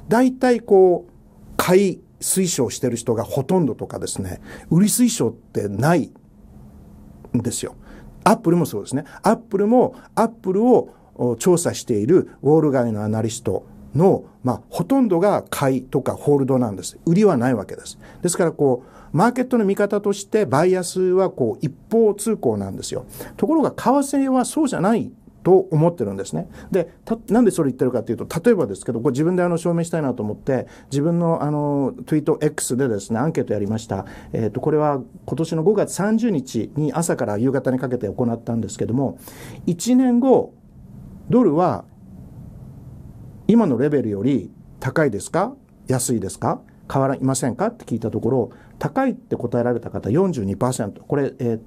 大体こう、買い推奨してる人がほとんどとかですね、売り推奨ってないんですよ。アップルもそうですね。アップルも、アップルを調査しているウォール街のアナリストの、まあ、ほとんどが買いとかホールドなんです。売りはないわけです。ですから、こう、マーケットの見方としてバイアスはこう一方通行なんですよ。ところが為替はそうじゃないと思ってるんですね。で、なんでそれ言ってるかっていうと、例えばですけど、これ自分であの証明したいなと思って、自分のあのツイート X でですね、アンケートやりました。えっ、ー、と、これは今年の5月30日に朝から夕方にかけて行ったんですけども、1年後、ドルは今のレベルより高いですか安いですか変わりませんかって聞いたところ、高いって答えられた方42%。これ、えっ、ー、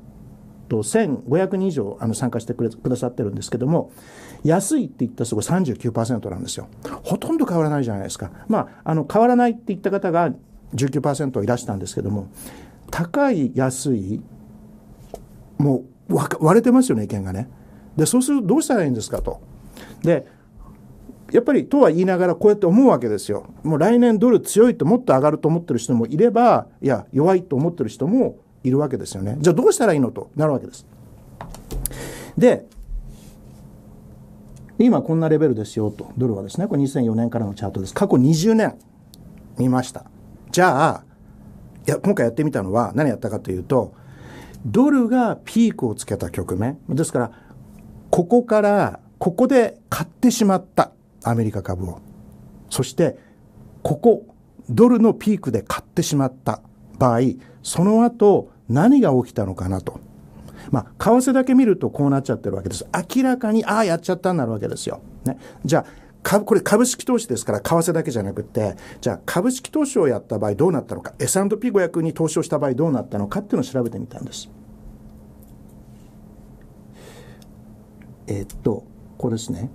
と1500人以上あの参加してくれくださってるんですけども、安いって言ったすごい39%なんですよ。ほとんど変わらないじゃないですか。まあ、あの、変わらないって言った方が19%いらしたんですけども、高い、安い、もう割れてますよね、意見がね。で、そうするとどうしたらいいんですかと。で、やっぱりとは言いながらこうやって思うわけですよ。もう来年ドル強いともっと上がると思ってる人もいれば、いや、弱いと思ってる人もいるわけですよね。じゃあどうしたらいいのとなるわけです。で、今こんなレベルですよと、ドルはですね、これ2004年からのチャートです。過去20年見ました。じゃあ、いや今回やってみたのは何やったかというと、ドルがピークをつけた局面。ですから、ここから、ここで買ってしまったアメリカ株を。そして、ここ、ドルのピークで買ってしまった場合、その後、何が起きたのかなと。まあ、為替だけ見るとこうなっちゃってるわけです。明らかに、ああ、やっちゃったになるわけですよ。ね。じゃあ、これ株式投資ですから、為替だけじゃなくて、じゃあ株式投資をやった場合どうなったのか、S&P500 に投資をした場合どうなったのかっていうのを調べてみたんです。えっと、ここですね。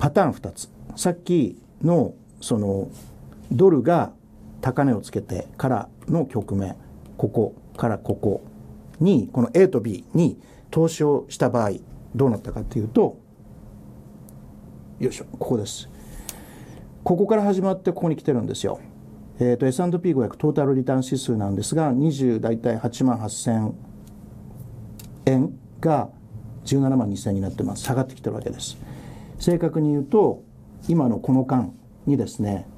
パターン2つ。さっきの、その、ドルが高値をつけてからの局面ここからここにこの A と B に投資をした場合どうなったかというとよいしょここですここから始まってここに来てるんですよえーと、S&P500 トータルリターン指数なんですが20大体8万8000円が17万2000円になってます下がってきてるわけです正確に言うと今のこの間にですね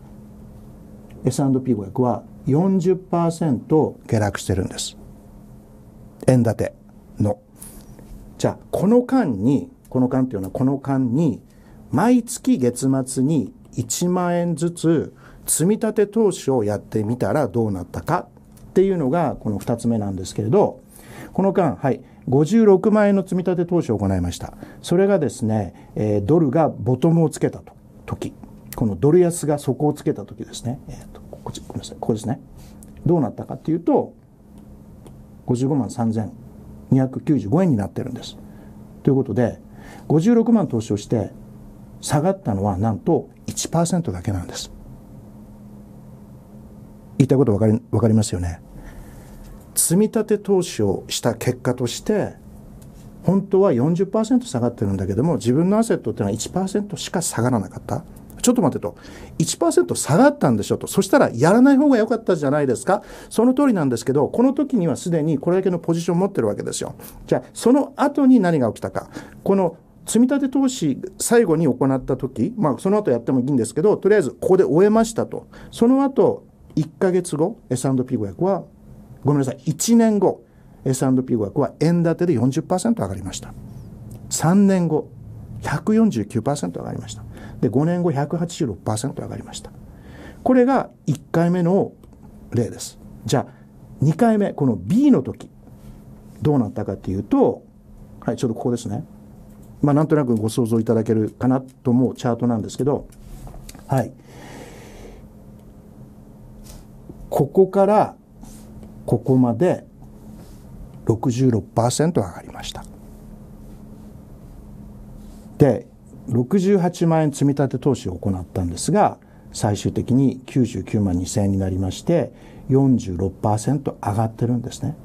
S&P500 は40%下落してるんです円建てのじゃあこの間にこの間っていうのはこの間に毎月月末に1万円ずつ積み立て投資をやってみたらどうなったかっていうのがこの2つ目なんですけれどこの間はい56万円の積み立て投資を行いましたそれがですね、えー、ドルがボトムをつけたと時このドル安が底をつけた時ですね、えっ、ー、と、こっち、ごめんなさい、ここですね。どうなったかっていうと、55万3295円になってるんです。ということで、56万投資をして、下がったのはなんと1%だけなんです。言いたいことわかりわかりますよね。積み立て投資をした結果として、本当は40%下がってるんだけども、自分のアセットっていうのは1%しか下がらなかった。ちょっと待ってと、1%下がったんでしょと、そしたらやらない方が良かったじゃないですか、その通りなんですけど、この時にはすでにこれだけのポジションを持ってるわけですよ。じゃあ、その後に何が起きたか。この積立投資最後に行った時、まあその後やってもいいんですけど、とりあえずここで終えましたと。その後、1ヶ月後、S&P500 は、ごめんなさい、1年後、S&P500 は円建てで40%上がりました。3年後、149%上がりました。で、5年後186%上がりました。これが1回目の例です。じゃあ、2回目、この B の時、どうなったかっていうと、はい、ちょっとここですね。まあ、なんとなくご想像いただけるかなと思うチャートなんですけど、はい。ここから、ここまで66%上がりました。で、68万円積立投資を行ったんですが、最終的に99万2000円になりまして、46%上がってるんですね。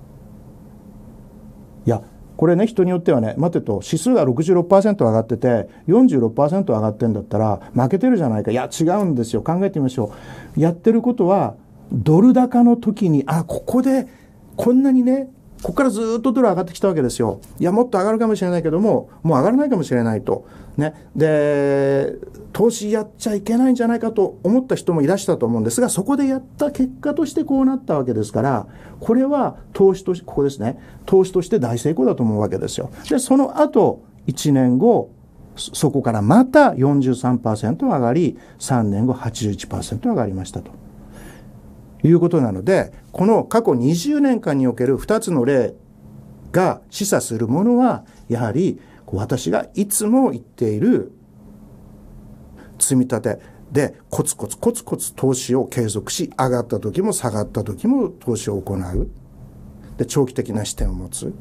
いや、これね、人によってはね、待てと、指数が66%上がってて、46%上がってんだったら、負けてるじゃないか。いや、違うんですよ。考えてみましょう。やってることは、ドル高の時に、あ、ここで、こんなにね、ここからずっとドル上がってきたわけですよ。いや、もっと上がるかもしれないけども、もう上がらないかもしれないと。ね、で投資やっちゃいけないんじゃないかと思った人もいらしたと思うんですがそこでやった結果としてこうなったわけですからこれは投資としてここですね投資として大成功だと思うわけですよでその後1年後そこからまた43%上がり3年後81%上がりましたということなのでこの過去20年間における2つの例が示唆するものはやはり私がいつも言っている積み立てでコツコツコツコツ投資を継続し上がった時も下がった時も投資を行うで長期的な視点を持つ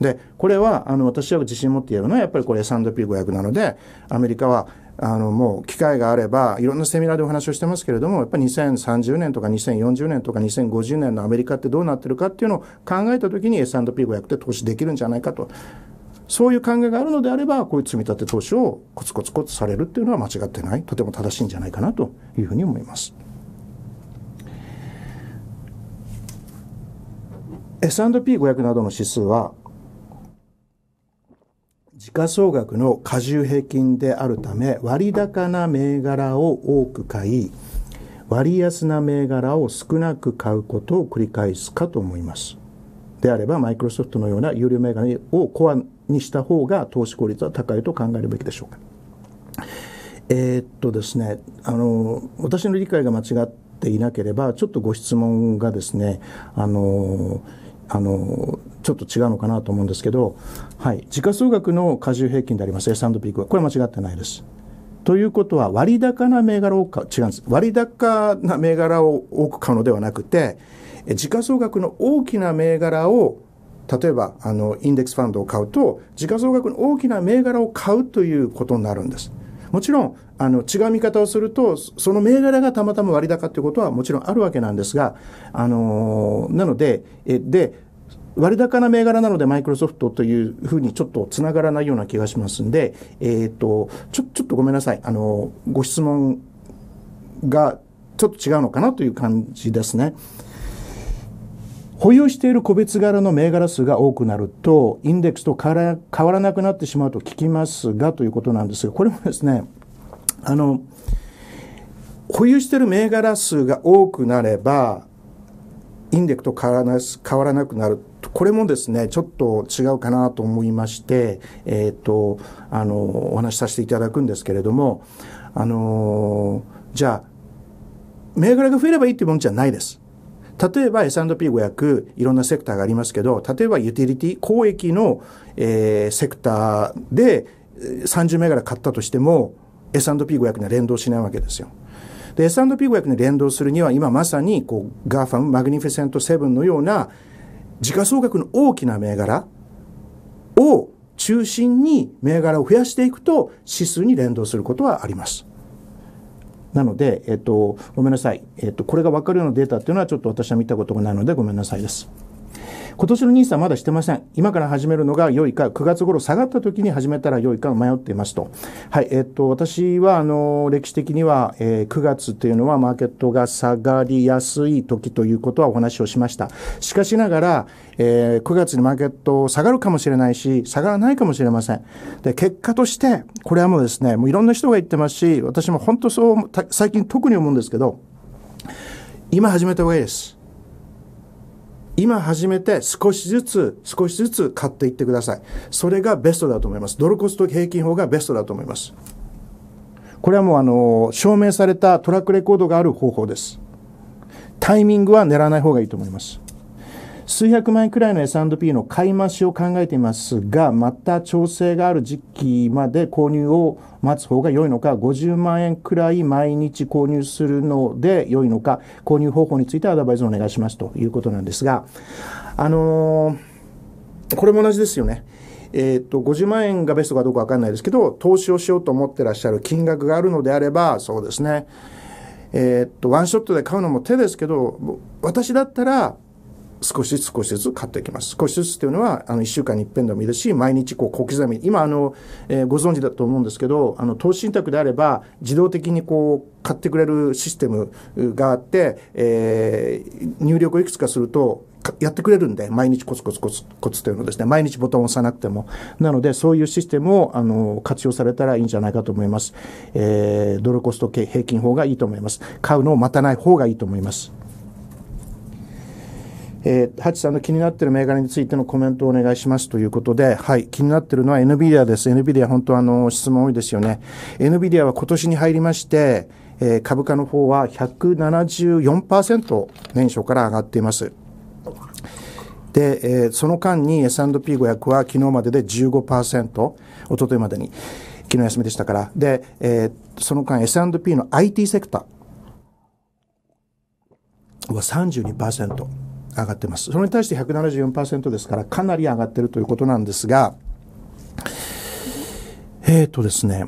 でこれはあの私は自信を持って言えるのはやっぱりこれ S&P500 なのでアメリカはあのもう機会があればいろんなセミナーでお話をしてますけれどもやっぱり2030年とか2040年とか2050年のアメリカってどうなってるかっていうのを考えた時に S&P500 って投資できるんじゃないかとそういう考えがあるのであれば、こういう積み立て投資をコツコツコツされるっていうのは間違ってない、とても正しいんじゃないかなというふうに思います。S&P500 などの指数は、時価総額の過重平均であるため、割高な銘柄を多く買い、割安な銘柄を少なく買うことを繰り返すかと思います。であれば、マイクロソフトのような有料銘柄をコアにした方が投資効率は高いと考えるべきでしょうか。えー、っとですね、あの、私の理解が間違っていなければ、ちょっとご質問がですね、あの、あの、ちょっと違うのかなと思うんですけど、はい、時価総額の過重平均であります S&P ークは、これは間違ってないです。ということは、割高な銘柄を買う、違うんです。割高な銘柄を多く買うのではなくて、時価総額の大きな銘柄を例えば、あの、インデックスファンドを買うと、時価総額の大きな銘柄を買うということになるんです。もちろん、あの、違う見方をすると、その銘柄がたまたま割高ということはもちろんあるわけなんですが、あのなので、え、で、割高な銘柄なのでマイクロソフトというふうにちょっとつながらないような気がしますんで、えっ、ー、と、ちょ、ちょっとごめんなさい。あの、ご質問がちょっと違うのかなという感じですね。保有している個別柄の銘柄数が多くなると、インデックスと変わらなくなってしまうと聞きますが、ということなんですが、これもですね、あの、保有している銘柄数が多くなれば、インデックスと変わらな変わらなくなる。これもですね、ちょっと違うかなと思いまして、えっ、ー、と、あの、お話しさせていただくんですけれども、あの、じゃあ、銘柄が増えればいいっていうもんじゃないです。例えば S&P500 いろんなセクターがありますけど、例えばユーティリティ、公益の、えー、セクターで30銘柄買ったとしても S&P500 には連動しないわけですよ。で、S&P500 に連動するには今まさにこう GAFAM、マグニフィセントセブンのような時価総額の大きな銘柄を中心に銘柄を増やしていくと指数に連動することはあります。なので、えっと、ごめんなさい。えっと、これがわかるようなデータっていうのはちょっと私は見たことがないのでごめんなさいです。今年の NISA まだしてません。今から始めるのが良いか、9月頃下がった時に始めたら良いか迷っていますと。はい、えっと、私は、あの、歴史的には、えー、9月というのはマーケットが下がりやすい時ということはお話をしました。しかしながら、えー、9月にマーケット下がるかもしれないし、下がらないかもしれません。で、結果として、これはもうですね、もういろんな人が言ってますし、私も本当そう、最近特に思うんですけど、今始めた方がいいです。今始めて少しずつ少しずつ買っていってください。それがベストだと思います。ドルコスト平均法がベストだと思います。これはもうあの、証明されたトラックレコードがある方法です。タイミングは狙わない方がいいと思います。数百万円くらいの S&P の買い増しを考えていますが、また調整がある時期まで購入を待つ方が良いのか、50万円くらい毎日購入するので良いのか、購入方法についてアドバイスをお願いしますということなんですが、あのー、これも同じですよね。えー、っと、50万円がベストかどうかわかんないですけど、投資をしようと思ってらっしゃる金額があるのであれば、そうですね。えー、っと、ワンショットで買うのも手ですけど、私だったら、少しずつ少しずつ買っていきます。少しずつというのは、あの、1週間に一遍でもいいですし、毎日こう小刻み、今、あの、えー、ご存知だと思うんですけど、あの、投資信託であれば、自動的にこう、買ってくれるシステムがあって、えー、入力をいくつかすると、やってくれるんで、毎日コツコツコツコツというのですね、毎日ボタンを押さなくても。なので、そういうシステムを、あの、活用されたらいいんじゃないかと思います。えー、ドルコスト平均法がいいと思います。買うのを待たない方がいいと思います。えー、ハチさんの気になってる銘柄についてのコメントをお願いしますということで、はい、気になってるのは NVIDIA です。NVIDIA 本当あの、質問多いですよね。NVIDIA は今年に入りまして、えー、株価の方は174%年初から上がっています。で、えー、その間に S&P500 は昨日までで15%、一昨日までに、昨日休みでしたから。で、えー、その間 S&P の IT セクターは32%。上がってます。それに対して174%ですから、かなり上がってるということなんですが、えっ、ー、とですね、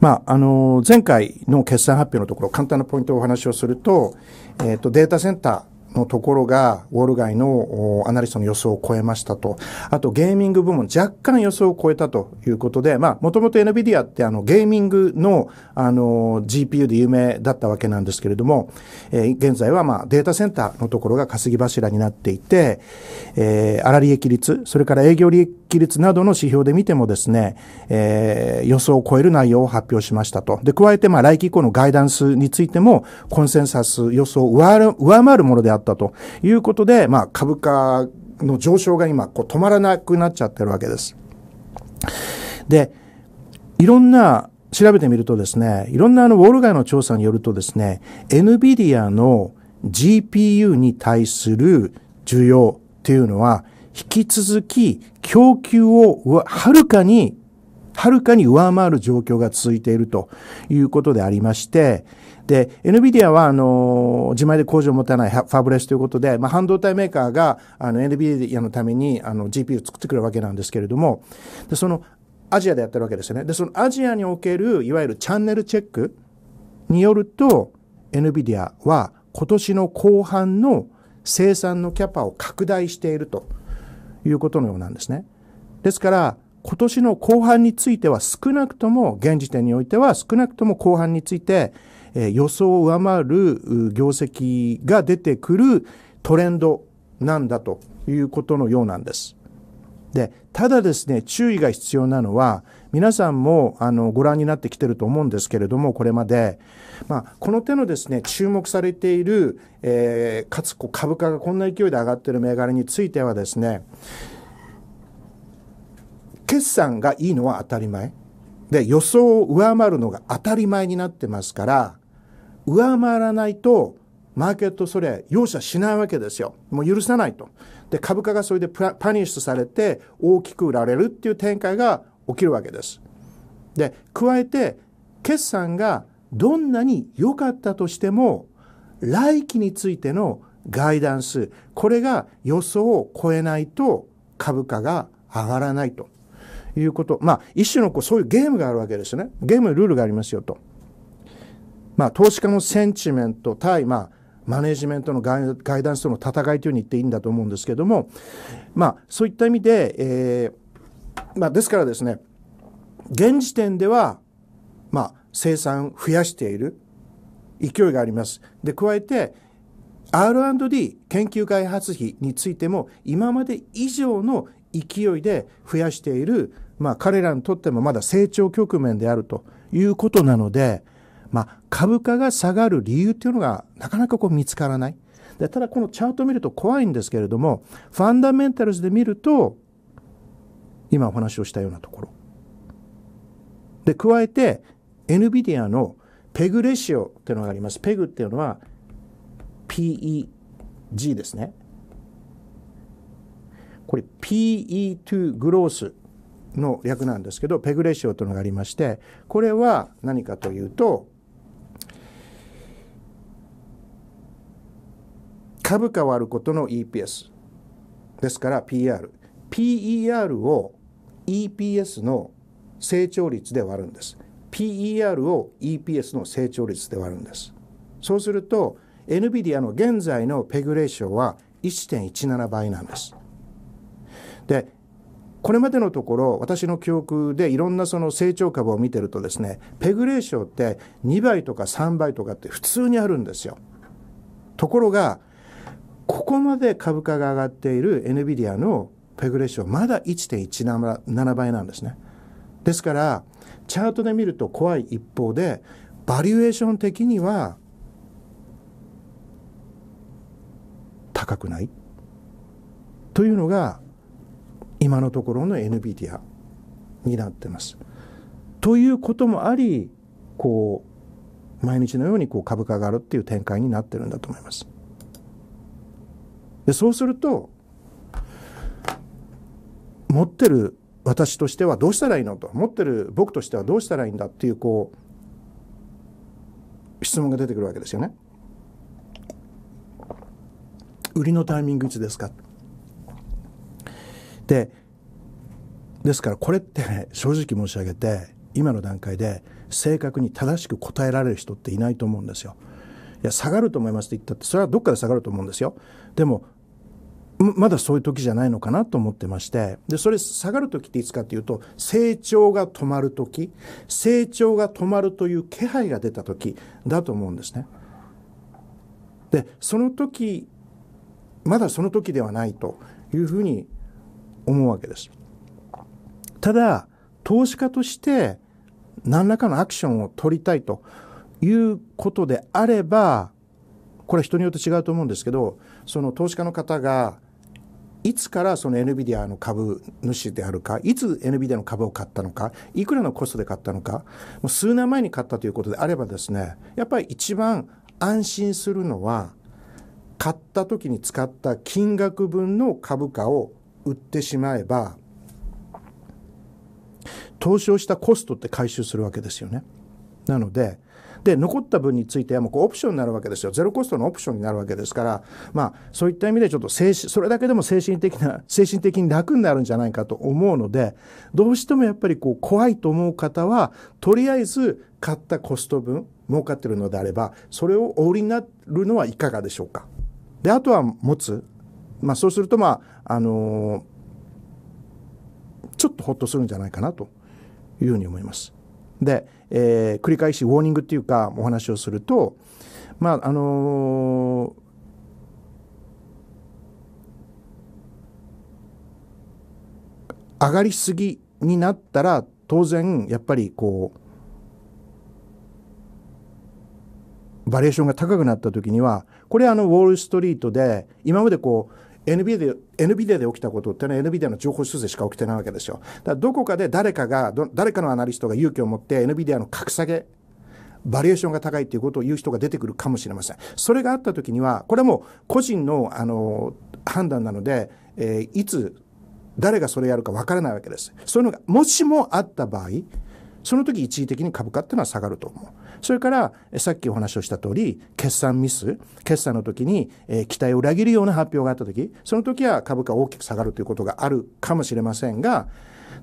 まあ、あの、前回の決算発表のところ、簡単なポイントをお話をすると、えっ、ー、と、データセンター、のところが、ウォール街のアナリストの予想を超えましたと。あと、ゲーミング部門、若干予想を超えたということで、まあ、もともと NVIDIA ってあの、ゲーミングの、あの、GPU で有名だったわけなんですけれども、えー、現在はまあ、データセンターのところが稼ぎ柱になっていて、えー、粗利益率、それから営業利益起率などの指標で見てもですね、えー、予想を超える内容を発表しましたと。で、加えて、まあ、来期以降のガイダンスについても、コンセンサス予想を上回るものであったということで、まあ、株価の上昇が今、こう、止まらなくなっちゃってるわけです。で、いろんな、調べてみるとですね、いろんなあの、ウォール街の調査によるとですね、NVIDIA の GPU に対する需要っていうのは、引き続き供給をはるかに、はるかに上回る状況が続いているということでありまして、で、NVIDIA は、あの、自前で工場を持たないファブレスということで、まあ、半導体メーカーが、あの、NVIDIA のために、あの、GPU を作ってくるわけなんですけれども、で、その、アジアでやってるわけですよね。で、そのアジアにおける、いわゆるチャンネルチェックによると、NVIDIA は今年の後半の生産のキャパを拡大していると。いうことのようなんですね。ですから、今年の後半については少なくとも、現時点においては少なくとも後半について、え予想を上回る業績が出てくるトレンドなんだということのようなんです。で、ただですね、注意が必要なのは、皆さんもあのご覧になってきてると思うんですけれども、これまで、まあ、この手のですね、注目されている、えー、かつこう株価がこんな勢いで上がっている銘柄についてはですね、決算がいいのは当たり前。で、予想を上回るのが当たり前になってますから、上回らないと、マーケットそれ、容赦しないわけですよ。もう許さないと。で、株価がそれでパニッシュされて、大きく売られるっていう展開が起きるわけです。で加えて決算がどんなに良かったとしても来期についてのガイダンスこれが予想を超えないと株価が上がらないということまあ一種のこうそういうゲームがあるわけですねゲームのルールがありますよと。まあ、投資家のセンチメント対、まあ、マネジメントのガイダンスとの戦いというふうに言っていいんだと思うんですけども、まあ、そういった意味で、えー、まあ、ですからですね、現時点では、まあ、生産増やしている勢いがあります。で、加えて、R&D 研究開発費についても今まで以上の勢いで増やしている、まあ、彼らにとってもまだ成長局面であるということなので、まあ、株価が下がる理由っていうのがなかなかこう見つからない。でただこのチャートを見ると怖いんですけれども、ファンダメンタルズで見ると、今お話をしたようなところ。で、加えて、NVIDIA のペグレシオっていうのがあります。ペグっていうのは PEG ですね。これ PE2 グロースの略なんですけど、ペグレシオというのがありまして、これは何かというと、株価割ることの EPS ですから PR。PER を EPS の成長率で割るんです PER を EPS の成長率で割るんですそうすると NVIDIA の現在のペグレーションは1.17倍なんですでこれまでのところ私の記憶でいろんなその成長株を見てるとですねペグレーションって2倍とか3倍とかって普通にあるんですよところがここまで株価が上がっている NVIDIA のペグレッションまだ1.17倍なんですね。ですからチャートで見ると怖い一方でバリュエーション的には高くないというのが今のところの NVIDIA になってます。ということもありこう毎日のようにこう株価が上がるっていう展開になってるんだと思います。でそうすると持ってる私としてはどうしたらいいのと持ってる僕としてはどうしたらいいんだっていうこう質問が出てくるわけですよね。売りのタイミングいつですかでですからこれって、正直申し上げて今の段階で正確に正しく答えられる人っていないと思うんですよ。いや下がると思いますって言ったってそれはどっかで下がると思うんですよ。でもまだそういう時じゃないのかなと思ってまして、で、それ下がる時っていつかっていうと、成長が止まる時、成長が止まるという気配が出た時だと思うんですね。で、その時、まだその時ではないというふうに思うわけです。ただ、投資家として何らかのアクションを取りたいということであれば、これは人によって違うと思うんですけど、その投資家の方がいつからその NVIDIA の株主であるか、いつ NVIDIA の株を買ったのか、いくらのコストで買ったのか、もう数年前に買ったということであればですね、やっぱり一番安心するのは、買った時に使った金額分の株価を売ってしまえば、投資をしたコストって回収するわけですよね。なので、で残った分についてはもうこうオプションになるわけですよゼロコストのオプションになるわけですからまあそういった意味でちょっと精神それだけでも精神的な精神的に楽になるんじゃないかと思うのでどうしてもやっぱりこう怖いと思う方はとりあえず買ったコスト分儲かってるのであればそれをお売りになるのはいかがでしょうかであとは持つ、まあ、そうするとまああのー、ちょっとほっとするんじゃないかなというふうに思いますでえー、繰り返しウォーニングっていうかお話をすると、まあ、あのー上がりすぎになったら当然やっぱりこうバリエーションが高くなった時にはこれあのウォール・ストリートで今までこう NVIDIA で NVIDIA で起きたことってのは NVIDIA の情報修正しか起きてないわけですよ。だからどこかで誰かが、誰かのアナリストが勇気を持って NVIDIA の格下げバリエーションが高いということを言う人が出てくるかもしれません。それがあったときには、これはもう個人のあの判断なので、えー、いつ、誰がそれやるかわからないわけです。そういうのが、もしもあった場合、その時一時的に株価っていうのは下がると思う。それから、さっきお話をした通り、決算ミス、決算の時に、えー、期待を裏切るような発表があった時、その時は株価大きく下がるということがあるかもしれませんが、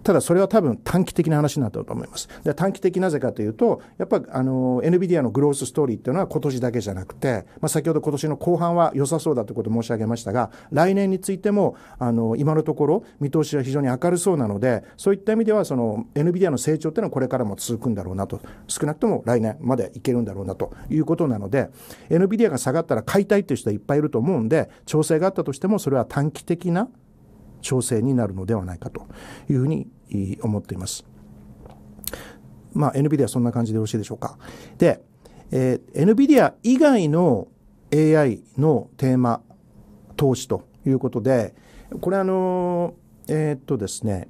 ただそれは多分短期的な話になったと思います。で短期的なぜかというと、やっぱあの、NVIDIA のグロースストーリーっていうのは今年だけじゃなくて、まあ、先ほど今年の後半は良さそうだということを申し上げましたが、来年についても、あの、今のところ見通しは非常に明るそうなので、そういった意味では、その、NVIDIA の成長っていうのはこれからも続くんだろうなと、少なくとも来年までいけるんだろうなということなので、NVIDIA が下がったら買いたいっていう人はいっぱいいると思うんで、調整があったとしても、それは短期的な調整になるのではないかというふうに思っています。まあ、NVIDIA はそんな感じでよろしいでしょうか。で、えー、NVIDIA 以外の AI のテーマ投資ということで、これあのー、えー、っとですね、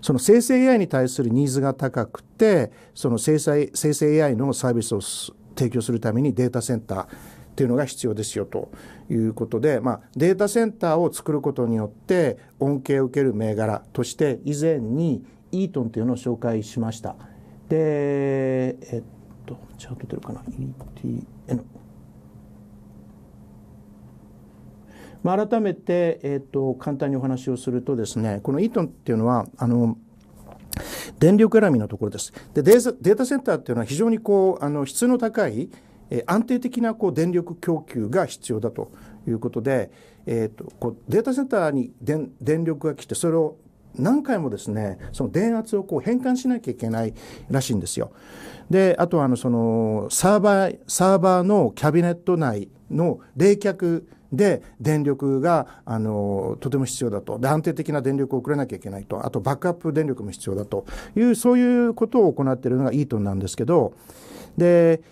その生成 AI に対するニーズが高くて、その生成生成 AI のサービスを提供するためにデータセンター、っていうのが必要ですよということで、まあ、データセンターを作ることによって恩恵を受ける銘柄として以前にイートンというのを紹介しましたでえっとチャート出るかな ETN まあ、改めて、えっと、簡単にお話をするとですね、このイートンっていうのは、あの、電力選びのところです。で、データセンターっていうのは非常にこう、あの、質の高い、え安定的なこう電力供給が必要だということで、えーと、とこうデータセンターに電電力が来てそれを何回もですねその電圧をこう変換しなきゃいけないらしいんですよ。であとはあのそのサーバーサーバーのキャビネット内の冷却で電力があのとても必要だとで安定的な電力を送らなきゃいけないとあとバックアップ電力も必要だというそういうことを行っているのがイートンなんですけどで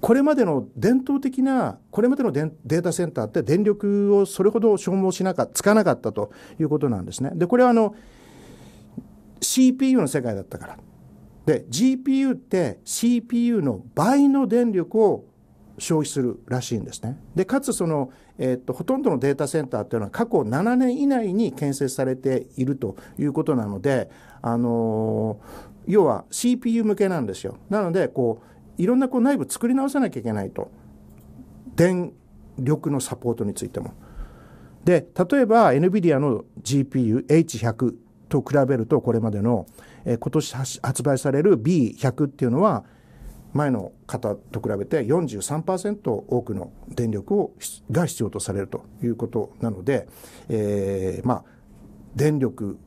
これまでの伝統的な、これまでのデータセンターって電力をそれほど消耗しなかった、つかなかったということなんですね。で、これはあの、CPU の世界だったから。で、GPU って CPU の倍の電力を消費するらしいんですね。で、かつその、えー、っと、ほとんどのデータセンターっていうのは過去7年以内に建設されているということなので、あのー、要は CPU 向けなんですよ。なので、こう、いろんなこう内部作り直さなきゃいけないと電力のサポートについても。で例えば NVIDIA の GPUH100 と比べるとこれまでの、えー、今年発売される B100 っていうのは前の方と比べて43%多くの電力をが必要とされるということなので、えー、まあ電力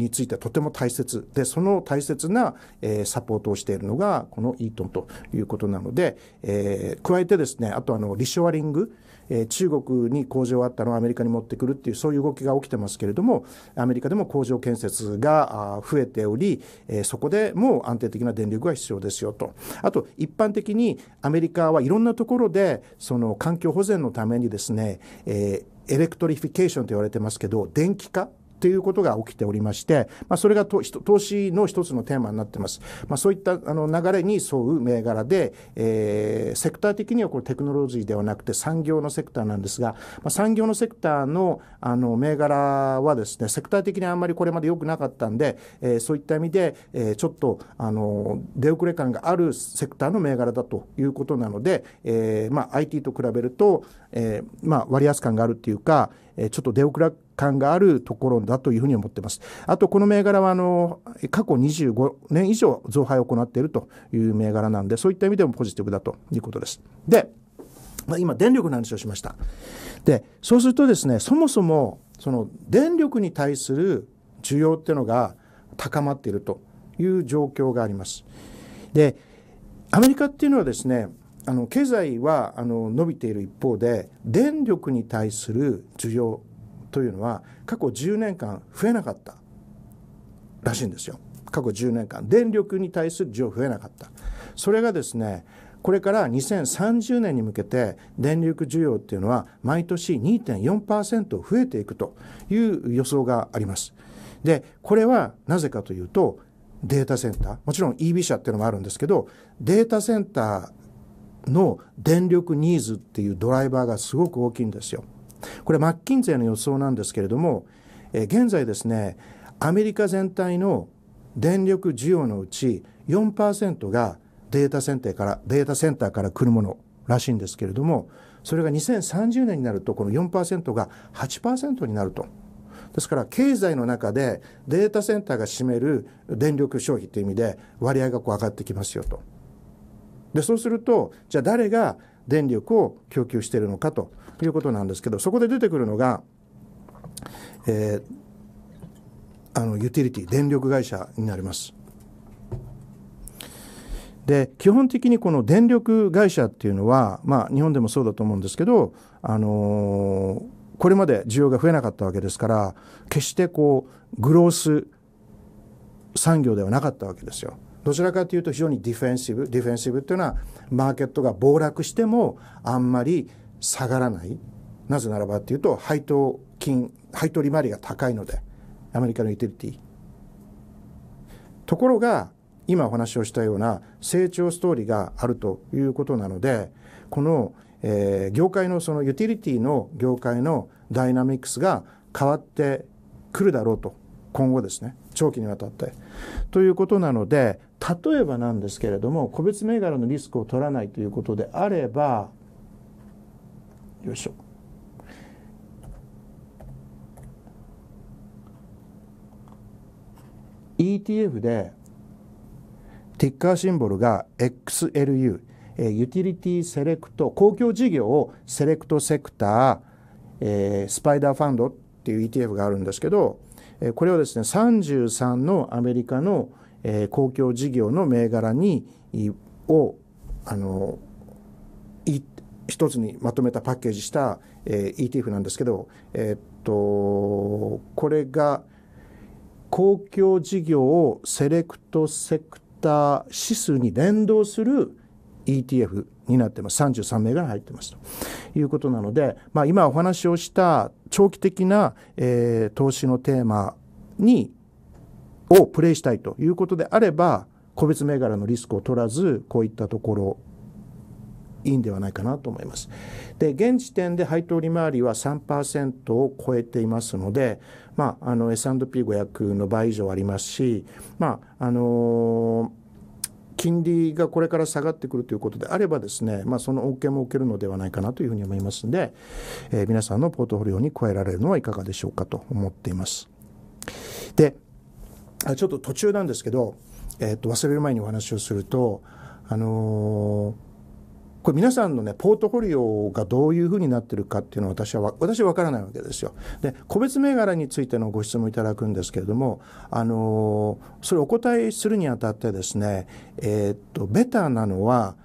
についてはとても大切で、その大切な、えー、サポートをしているのが、このイートンということなので、えー、加えてですね、あとあの、リショアリング、えー、中国に工場があったのをアメリカに持ってくるっていう、そういう動きが起きてますけれども、アメリカでも工場建設が増えており、えー、そこでもう安定的な電力が必要ですよと。あと、一般的にアメリカはいろんなところで、その環境保全のためにですね、えーエレクトリフィケーションと言われてますけど、電気化っていうことが起きておりまして、まあ、それが投資の一つのテーマになってます。まあ、そういったあの流れに沿う銘柄で、えー、セクター的にはこれテクノロジーではなくて産業のセクターなんですが、まあ、産業のセクターのあの銘柄はですね、セクター的にあんまりこれまで良くなかったんで、えー、そういった意味で、えー、ちょっとあの出遅れ感があるセクターの銘柄だということなので、えーまあ、IT と比べると、えーまあ、割安感があるっていうか、えちょっと出遅れ感があるところだというふうに思ってます。あと、この銘柄は、あの、過去25年以上増配を行っているという銘柄なんで、そういった意味でもポジティブだということです。で、ま今、電力の話をしました。で、そうするとですね、そもそも、その、電力に対する需要っていうのが高まっているという状況があります。で、アメリカっていうのはですね、あの経済はあの伸びている一方で電力に対する需要というのは過去10年間増えなかったらしいんですよ過去10年間電力に対する需要増えなかったそれがですねこれから2030年に向けて電力需要っていうのは毎年2.4%増えていくという予想がありますでこれはなぜかというとデータセンターもちろん EB 社っていうのもあるんですけどデータセンターの電力ニーズっていうドライバーがすごく大きいんですよ。これマッキンゼーの予想なんですけれども、え現在ですねアメリカ全体の電力需要のうち4%がデータセンターからデータセンターから来るものらしいんですけれどもそれが2030年になるとこの4%が8%になると。ですから経済の中でデータセンターが占める電力消費という意味で割合がこう上がってきますよと。でそうするとじゃあ誰が電力を供給しているのかということなんですけどそこで出てくるのが、えー、あのユティリティ電力会社になります。で基本的にこの電力会社っていうのは、まあ、日本でもそうだと思うんですけど、あのー、これまで需要が増えなかったわけですから決してこうグロース産業ではなかったわけですよ。どちらかというと非常にディフェンシブディフェンシブというのはマーケットが暴落してもあんまり下がらないなぜならばというと配当金配当利回りが高いのでアメリカのユーティリティところが今お話をしたような成長ストーリーがあるということなのでこの、えー、業界のそのユーティリティの業界のダイナミックスが変わってくるだろうと今後ですね長期にわたって。ということなので、例えばなんですけれども、個別銘柄のリスクを取らないということであれば、よいしょ。ETF でティッカーシンボルが XLU、ユーティリティセレクト、公共事業をセレクトセクター、えー、スパイダーファンドっていう ETF があるんですけど、これをですね、33のアメリカの公共事業の銘柄に、を、あの、一つにまとめたパッケージした ETF なんですけど、えっと、これが、公共事業をセレクトセクター指数に連動する ETF になってます。33名が入ってますということなので、まあ、今お話をした長期的な、えー、投資のテーマにをプレイしたいということであれば、個別銘柄のリスクを取らず、こういったところいいんではないかなと思います。で、現時点で配当利回りは3%を超えていますので、まあ、の S&P500 の倍以上ありますし、まあ、あのー金利がこれから下がってくるということであればですね、まあ、その恩恵も受けるのではないかなというふうに思いますので、えー、皆さんのポートフォリオに加えられるのはいかがでしょうかと思っています。でちょっと途中なんですけど、えー、と忘れる前にお話をすると、あのーこれ皆さんのね、ポートフォリオがどういうふうになってるかっていうのは私は、私はわからないわけですよ。で、個別銘柄についてのご質問いただくんですけれども、あのそれお答えするにあたってですね、えっと、ベターなのは、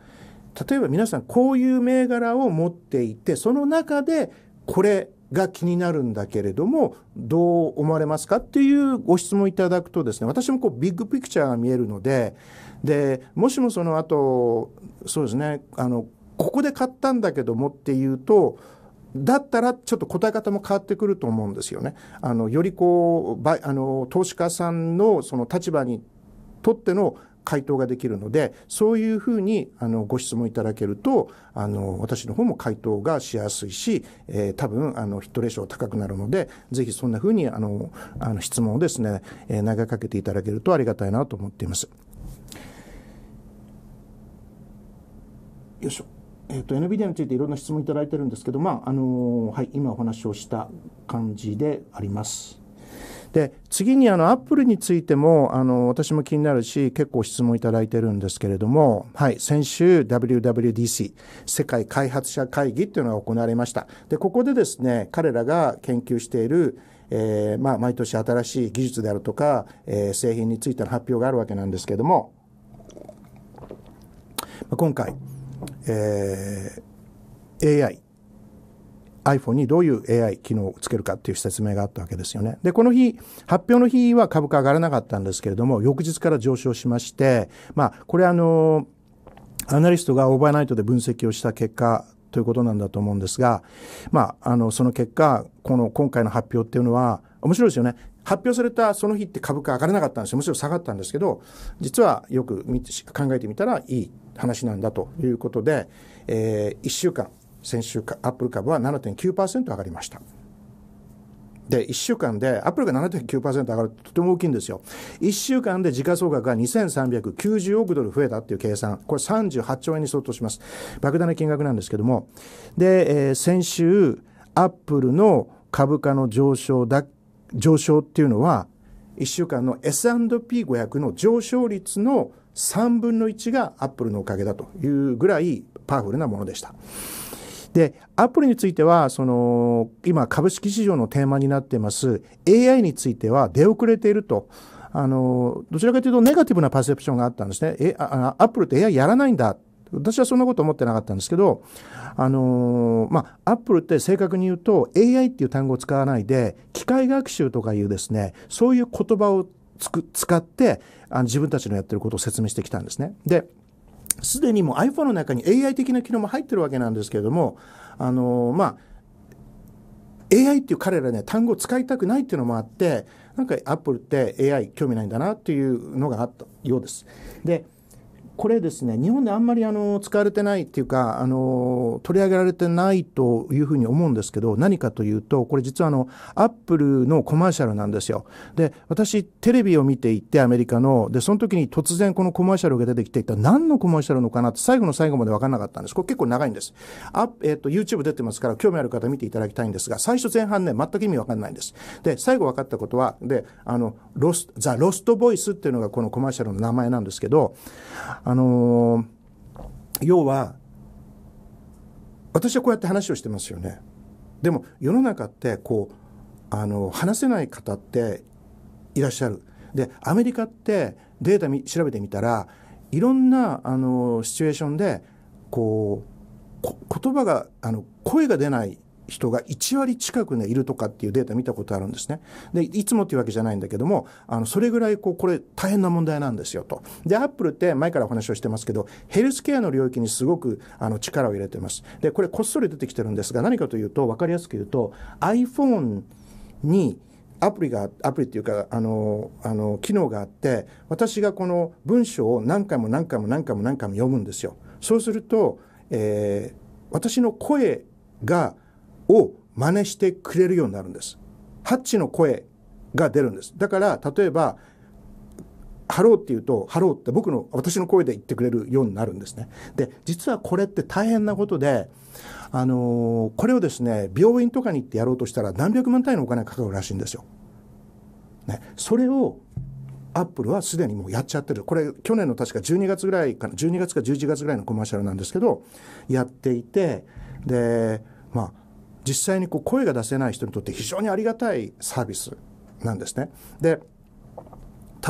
例えば皆さんこういう銘柄を持っていて、その中でこれが気になるんだけれども、どう思われますかっていうご質問いただくとですね、私もこうビッグピクチャーが見えるので、で、もしもその後、そうですねあのここで買ったんだけどもっていうとだったらちょっと答え方も変わってくると思うんですよね。あのよりこうあの投資家さんのその立場にとっての回答ができるのでそういうふうにあのご質問いただけるとあの私の方も回答がしやすいし、えー、多分あのヒットレーション高くなるのでぜひそんなふうにあのあの質問をですね、えー、投げかけていただけるとありがたいなと思っています。よいしょ。えーと、NVIDIA についていろんな質問いただいてるんですけど、まああのはい、今お話をした感じであります。で次にあのアップルについてもあの私も気になるし結構質問いただいてるんですけれども、はい、先週 WWDC 世界開発者会議っていうのが行われましたでここでですね彼らが研究している、えー、まあ、毎年新しい技術であるとか、えー、製品についての発表があるわけなんですけれども今回えー、AI、iPhone にどういう AI 機能をつけるかっていう説明があったわけですよね。で、この日、発表の日は株価上がらなかったんですけれども、翌日から上昇しまして、まあ、これあの、アナリストがオーバーナイトで分析をした結果ということなんだと思うんですが、まあ、あの、その結果、この今回の発表っていうのは、面白いですよね。発表されたその日って株価上がれなかったんですよ。むしろ下がったんですけど、実はよく考えてみたらいい話なんだということで、えー、1週間、先週か、アップル株は7.9%上がりました。で、1週間で、アップルが7.9%上がるととても大きいんですよ。1週間で時価総額が2390億ドル増えたっていう計算。これ38兆円に相当します。莫大な金額なんですけども。で、えー、先週、アップルの株価の上昇だ上昇っていうのは、1週間の S&P500 の上昇率の3分の1がアップルのおかげだというぐらいパワフルなものでした。で、アップルについては、その、今株式市場のテーマになってます AI については出遅れていると。あの、どちらかというとネガティブなパーセプションがあったんですね。え、アップルって AI やらないんだっ私はそんなこと思ってなかったんですけど、あのー、まあ、アップルって正確に言うと AI っていう単語を使わないで、機械学習とかいうですね、そういう言葉をつく使って、あの自分たちのやってることを説明してきたんですね。で、すでにもう iPhone の中に AI 的な機能も入ってるわけなんですけれども、あのー、まあ、AI っていう彼らね、単語を使いたくないっていうのもあって、なんかアップルって AI 興味ないんだなっていうのがあったようです。で、これですね、日本であんまりあの使われてないっていうか、あの取り上げられてないというふうに思うんですけど、何かというと、これ実はあのアップルのコマーシャルなんですよ。で、私、テレビを見ていって、アメリカの、で、その時に突然このコマーシャルが出てきていた、何のコマーシャルのかなって最後の最後まで分からなかったんです。これ結構長いんです。えっ、ー、と、YouTube 出てますから、興味ある方見ていただきたいんですが、最初前半ね、全く意味分かんないんです。で、最後分かったことは、で、あの、ロス、ザ・ロストボイスっていうのがこのコマーシャルの名前なんですけど、あのー、要は、私はこうやって話をしてますよね。でも世の中ってこうあの話せない方っていらっしゃる。でアメリカってデータ調べてみたらいろんなあのシチュエーションでこう言葉があの声が出ない人が1割近くね、いるとかっていうデータ見たことあるんですね。で、いつもっていうわけじゃないんだけども、あの、それぐらい、こう、これ大変な問題なんですよと。で、アップルって前からお話をしてますけど、ヘルスケアの領域にすごく、あの、力を入れてます。で、これこっそり出てきてるんですが、何かというと、わかりやすく言うと、iPhone に、アプリが、アプリっていうか、あの、あの、機能があって、私がこの文章を何回も何回も何回も何回も読むんですよ。そうすると、えー、私の声が、を真似してくれるようになるんですハッチの声が出るんですだから例えばハローって言うと、ハローって僕の、私の声で言ってくれるようになるんですね。で、実はこれって大変なことで、あのー、これをですね、病院とかに行ってやろうとしたら何百万単位のお金がかかるらしいんですよ。ね、それを、アップルはすでにもうやっちゃってる。これ、去年の確か12月ぐらいかな、12月か11月ぐらいのコマーシャルなんですけど、やっていて、で、まあ、実際にこう声が出せない人にとって非常にありがたいサービスなんですね。で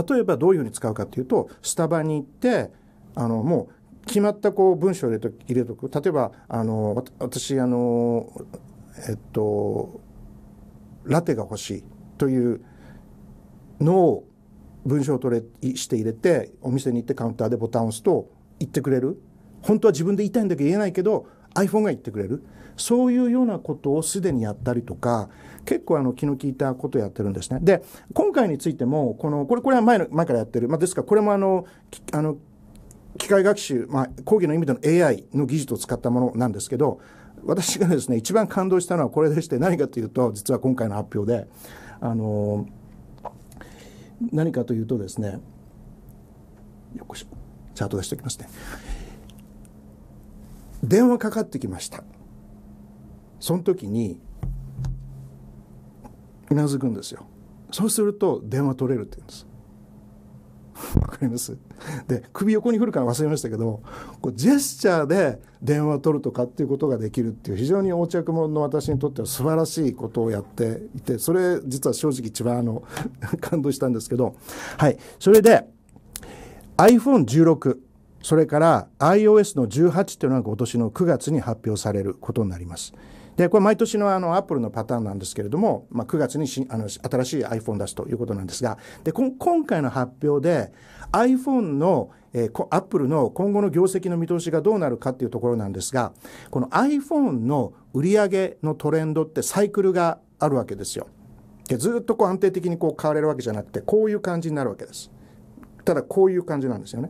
例えばどういうふうに使うかというとスタバに行ってあのもう決まったこう文章を入れと入れとく例えばあの私あのえっとラテが欲しいというのを文章を取れして入れてお店に行ってカウンターでボタンを押すと言ってくれる本当は自分で言いたいんだけど言えないけど iPhone が言ってくれるそういうようなことをすでにやったりとか、結構あの気の利いたことをやってるんですね。で、今回についても、この、これ、これは前の、前からやってる。まあ、ですから、これもあの、あの、機械学習、まあ、講義の意味での AI の技術を使ったものなんですけど、私がですね、一番感動したのはこれでして、何かというと、実は今回の発表で、あの、何かというとですね、よこしょ、チャート出しておきますね。電話かかってきました。その時にうなずくんですよそうすると電話取れるって言うんですわかりますで首横に振るから忘れましたけどこうジェスチャーで電話を取るとかっていうことができるっていう非常に横着者の私にとっては素晴らしいことをやっていてそれ実は正直一番あの 感動したんですけどはいそれで iPhone16 それから iOS の18ていうのが今年の9月に発表されることになります。でこれ毎年のあのアップルのパターンなんですけれども、まあ、9月にしあの新しい iPhone 出すということなんですがで今回の発表で iPhone のえー、アップルの今後の業績の見通しがどうなるかっていうところなんですが、この iPhone の売り上げのトレンドってサイクルがあるわけですよ。でずっとこう安定的にこう買われるわけじゃなくて、こういう感じになるわけです。ただ、こういう感じなんですよね。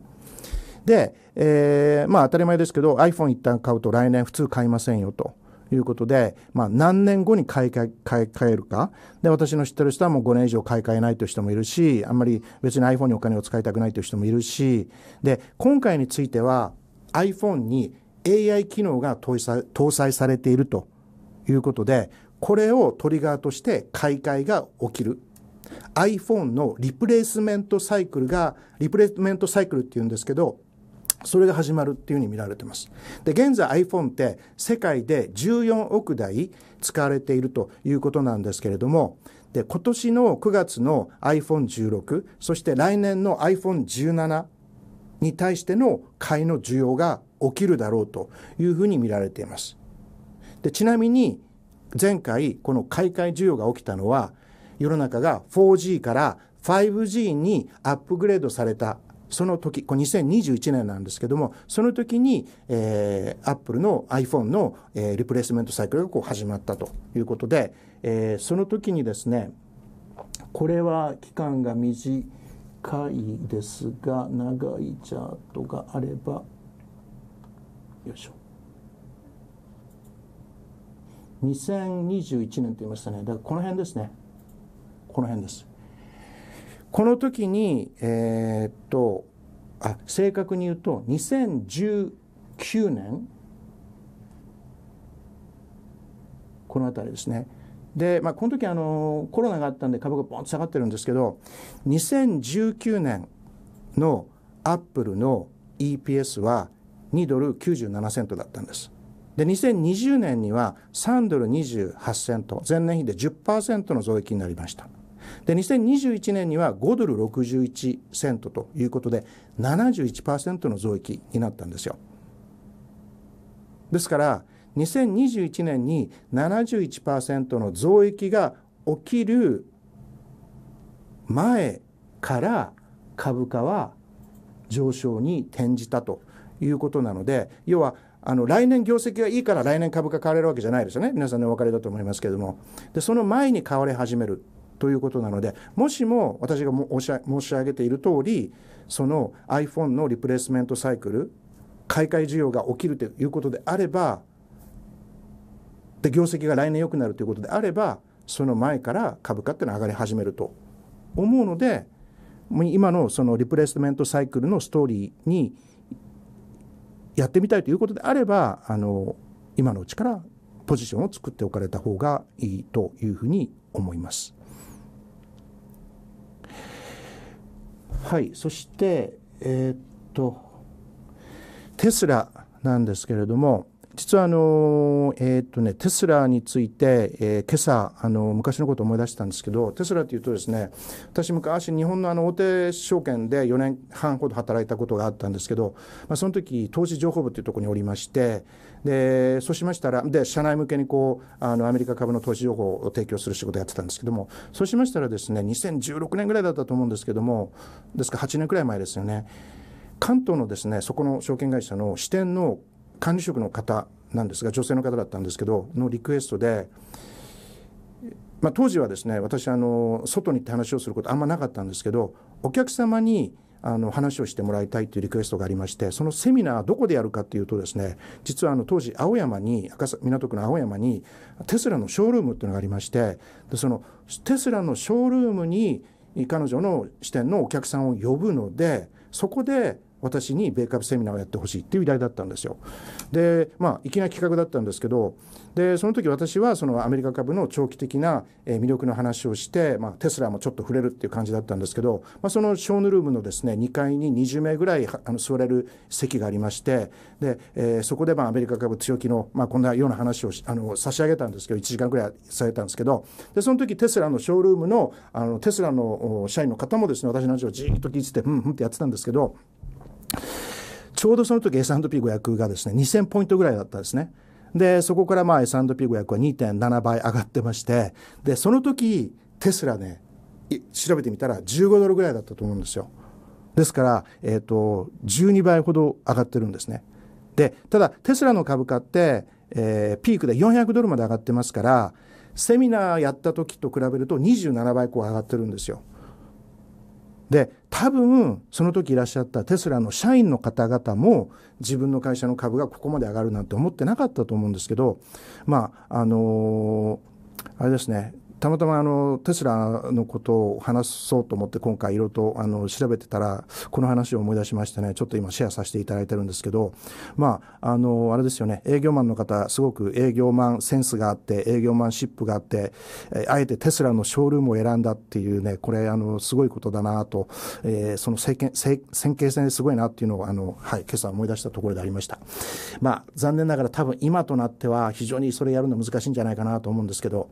で、えー、まあ当たり前ですけど iPhone 一旦買うと来年普通買いませんよと。いうことで、まあ、何年後に買い替え買い替えるかで私の知ってる人はもう5年以上買い替えないという人もいるしあんまり別に iPhone にお金を使いたくないという人もいるしで今回については iPhone に AI 機能が搭載されているということでこれをトリガーとして買い替えが起きる iPhone のリプレイスメントサイクルがリプレイスメントサイクルっていうんですけどそれが始まるっていうふうに見られてます。で、現在 iPhone って世界で14億台使われているということなんですけれども、で、今年の9月の iPhone16、そして来年の iPhone17 に対しての買いの需要が起きるだろうというふうに見られています。で、ちなみに前回この買い替え需要が起きたのは世の中が 4G から 5G にアップグレードされたその時、これ2021年なんですけども、その時に、えー、Apple の iPhone の、えー、リプレイスメントサイクルがこう始まったということで、えー、その時にですね、これは期間が短いですが、長いチャートがあれば、よいしょ。2021年と言いましたね。だからこの辺ですね。この辺です。この時に、えー、っとあ正確に言うと2019年この辺りですねで、まあ、この時あのコロナがあったんで株がボンと下がってるんですけど2019年のアップルの EPS は2ドル97セントだったんですで2020年には3ドル28セント前年比で10%の増益になりましたで2021年には5ドル61セントということで71%の増益になったんですよですから2021年に71%の増益が起きる前から株価は上昇に転じたということなので要はあの来年業績がいいから来年株価買われるわけじゃないですよね皆さんねお分かりだと思いますけれどもでその前に買われ始めるということなのでもしも私が申し上げている通りその iPhone のリプレイスメントサイクル買い替え需要が起きるということであればで業績が来年良くなるということであればその前から株価っていうのは上がり始めると思うので今のそのリプレイスメントサイクルのストーリーにやってみたいということであればあの今のうちからポジションを作っておかれた方がいいというふうに思います。はい、そして、えー、っとテスラなんですけれども実はあの、えーとね、テスラについて、えー、今朝あの昔のことを思い出したんですけどテスラというとですね私昔日本のあの大手証券で4年半ほど働いたことがあったんですけど、まあ、その時投資情報部というところにおりましてでそうしましたらで社内向けにこうあのアメリカ株の投資情報を提供する仕事をやってたんですけどもそうしましたらですね2016年ぐらいだったと思うんですけどもですから8年くらい前ですよね関東のですねそこの証券会社の支店の管理職の方なんですが女性の方だったんですけどのリクエストで、まあ、当時はですね私あの外に行って話をすることあんまなかったんですけどお客様にあの話をしてもらいたいというリクエストがありましてそのセミナーどこでやるかっていうとですね実はあの当時青山に赤港区の青山にテスラのショールームっていうのがありましてでそのテスラのショールームに彼女の支店のお客さんを呼ぶのでそこで私にベーップセミナーをやってほしいっていう依頼だったんですよ。で、まあ、粋な企画だったんですけど、で、その時私はそのアメリカ株の長期的な魅力の話をして、まあ、テスラもちょっと触れるっていう感じだったんですけど、まあ、そのショーヌルームのですね、2階に20名ぐらいあの座れる席がありまして、で、えー、そこでまあアメリカ株強気の、まあ、こんなような話をあの差し上げたんですけど、1時間ぐらいされたんですけど、で、その時テスラのショールームの、あの、テスラの社員の方もですね、私の話をじーっと聞いてて、うんうんってやってたんですけど、ちょうどその時 S&P500 がですね、2000ポイントぐらいだったんですね。で、そこからまあ S&P500 は2.7倍上がってまして、で、その時、テスラね、調べてみたら15ドルぐらいだったと思うんですよ。ですから、えっ、ー、と、12倍ほど上がってるんですね。で、ただ、テスラの株価って、えー、ピークで400ドルまで上がってますから、セミナーやった時と比べると27倍こう上がってるんですよ。で多分その時いらっしゃったテスラの社員の方々も自分の会社の株がここまで上がるなんて思ってなかったと思うんですけどまああのー、あれですねたまたまあのテスラのことを話そうと思って今回いろいろとあの調べてたらこの話を思い出しましてねちょっと今シェアさせていただいてるんですけどまああのあれですよね営業マンの方すごく営業マンセンスがあって営業マンシップがあってあえてテスラのショールームを選んだっていうねこれあのすごいことだなと、えその先見先見性すごいなっていうのをあの、はい、今朝思い出したところでありましたまあ残念ながら多分今となっては非常にそれやるの難しいんじゃないかなと思うんですけど、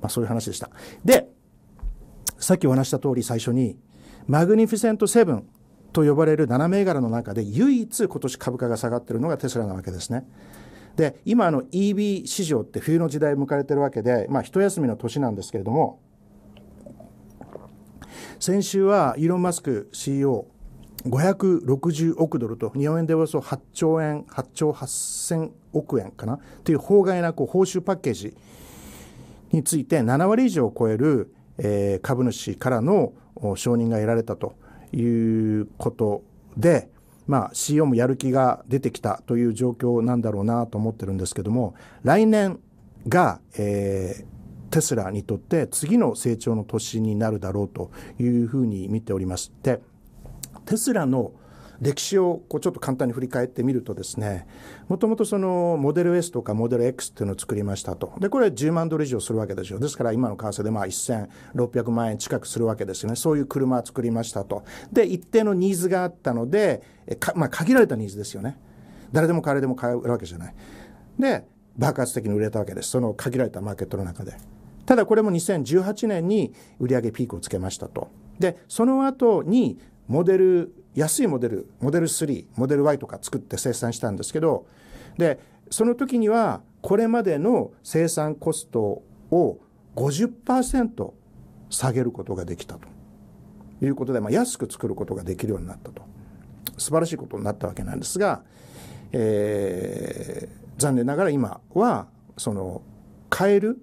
まあ、そういう話でした。で、さっきお話した通り最初に、マグニフィセントセブンと呼ばれる7銘柄の中で唯一今年株価が下がってるのがテスラなわけですね。で、今あの e b 市場って冬の時代を迎えてるわけで、まあ一休みの年なんですけれども、先週はイーロン・マスク CEO、560億ドルと日本円でおよそ8兆円、8兆8000億円かなという法外なこう報酬パッケージについて7割以上を超える、え株主からの承認が得られたということで、まあ、CEO もやる気が出てきたという状況なんだろうなと思ってるんですけども来年が、えー、テスラにとって次の成長の年になるだろうというふうに見ておりましてテスラの歴史をこうちょっと簡単に振り返ってみるとですね、もともとそのモデル S とかモデル X っていうのを作りましたと。で、これは10万ドル以上するわけですよ。ですから今の為替でまあ1600万円近くするわけですよね。そういう車を作りましたと。で、一定のニーズがあったので、まあ限られたニーズですよね。誰でも彼でも買えるわけじゃない。で、爆発的に売れたわけです。その限られたマーケットの中で。ただこれも2018年に売上ピークをつけましたと。で、その後にモデル安いモデル、モデル3、モデル Y とか作って生産したんですけど、で、その時には、これまでの生産コストを50%下げることができたということで、まあ、安く作ることができるようになったと。素晴らしいことになったわけなんですが、えー、残念ながら今は、その、買える、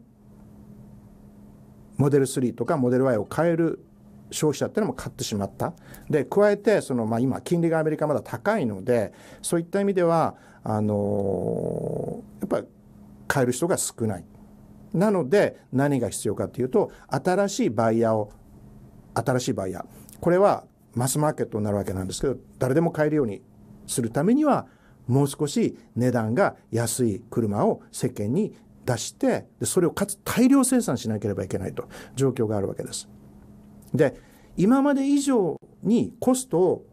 モデル3とかモデル Y を変える消費者っていうのも買ってしまった。で、加えて、その、まあ、今、金利がアメリカまだ高いので、そういった意味では、あのー、やっぱり買える人が少ない。なので、何が必要かっていうと、新しいバイヤーを、新しいバイヤー。これは、マスマーケットになるわけなんですけど、誰でも買えるようにするためには、もう少し値段が安い車を世間に出して、でそれをかつ大量生産しなければいけないと状況があるわけです。で、今まで以上にコストを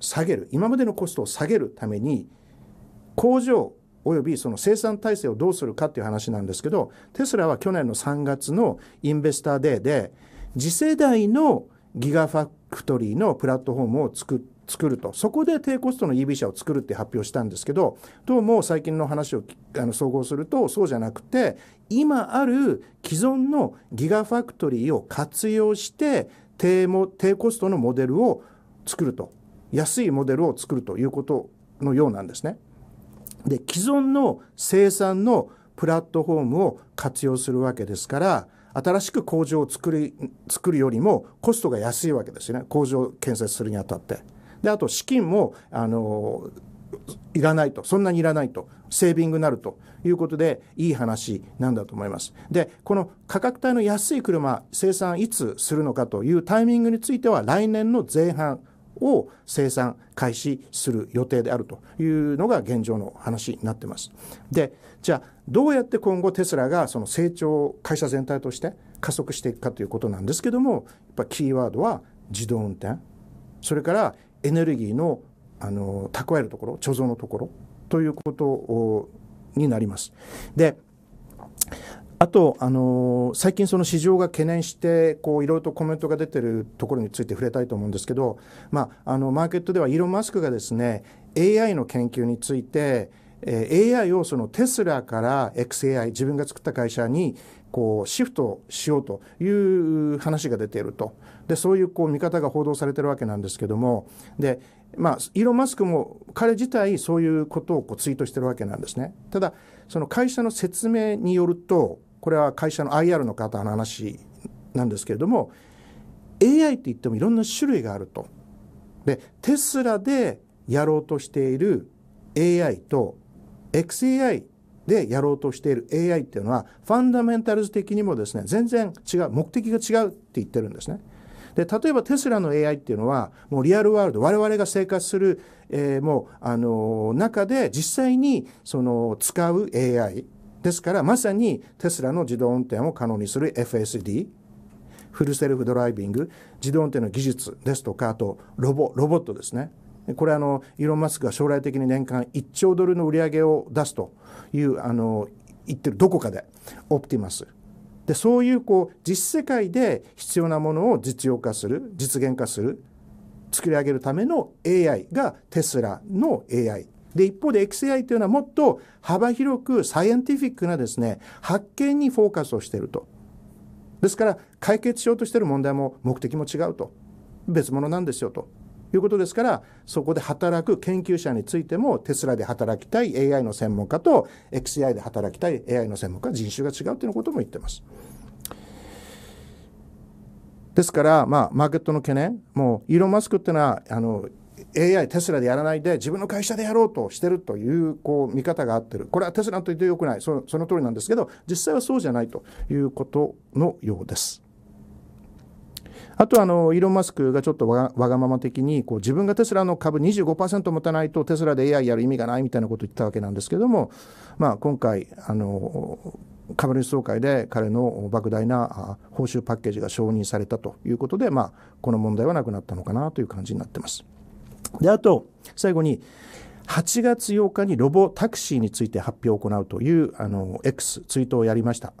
下げる、今までのコストを下げるために、工場およびその生産体制をどうするかっていう話なんですけど、テスラは去年の3月のインベスターデーで、次世代のギガファクトリーのプラットフォームを作って、作るとそこで低コストの EV 車を作るって発表したんですけどどうも最近の話をあの総合するとそうじゃなくて今ある既存のギガファクトリーを活用して低も低コストのモデルを作ると安いモデルを作るということのようなんですね。で既存の生産のプラットフォームを活用するわけですから新しく工場を作り作るよりもコストが安いわけですよね工場建設するにあたって。であと資金もあのいらないとそんなにいらないとセービングになるということでいい話なんだと思います。でこの価格帯の安い車生産いつするのかというタイミングについては来年の前半を生産開始する予定であるというのが現状の話になってます。でじゃあどうやって今後テスラがその成長会社全体として加速していくかということなんですけどもやっぱキーワードは自動運転それからエネルギーのあの蓄えるところ貯蔵のところということになります。であと、あの最近その市場が懸念して、こう、いろいろとコメントが出てるところについて触れたいと思うんですけど、まあ、あの、マーケットではイーロン・マスクがですね、AI の研究について、え AI をそのテスラから XAI、自分が作った会社に、こう、シフトしようという話が出ていると。でそういうこう見方が報道されてるわけなんですけどもで、まあ、イーロン・マスクも彼自体そういうことをこうツイートしてるわけなんですねただその会社の説明によるとこれは会社の IR の方の話なんですけれども AI って言ってもいろんな種類があると。でテスラでやろうとしている AI と XAI でやろうとしている AI っていうのはファンダメンタルズ的にもですね全然違う目的が違うって言ってるんですねで例えばテスラの AI っていうのはもうリアルワールド我々が生活する、えー、もうあの中で実際にその使う AI ですからまさにテスラの自動運転を可能にする FSD フルセルフドライビング自動運転の技術ですとかあとロボロボットですねこれあのイーロン・マスクが将来的に年間1兆ドルの売り上げを出すというあの言ってるどこかでオプティマスでそういうこう実世界で必要なものを実用化する実現化する作り上げるための AI がテスラの AI で一方で XAI というのはもっと幅広くサイエンティフィックなですね発見にフォーカスをしているとですから解決しようとしている問題も目的も違うと別物なんですよということですから、そこで働く研究者についても、テスラで働きたい AI の専門家と、XAI で働きたい AI の専門家、人種が違うということも言ってます。ですから、まあ、マーケットの懸念、もう、イーロン・マスクっていうのは、あの、AI、テスラでやらないで自分の会社でやろうとしてるというこう見方があってる。これはテスラと言ってよくない。そのその通りなんですけど、実際はそうじゃないということのようです。あとはあのイーロン・マスクがちょっとわがまま的にこう自分がテスラの株25%持たないとテスラで AI やる意味がないみたいなことを言ったわけなんですけども、まあ、今回あの株主総会で彼の莫大な報酬パッケージが承認されたということで、まあ、この問題はなくなったのかなという感じになってます。であと最後に8月8日にロボタクシーについて発表を行うというあの X ツイートをやりました。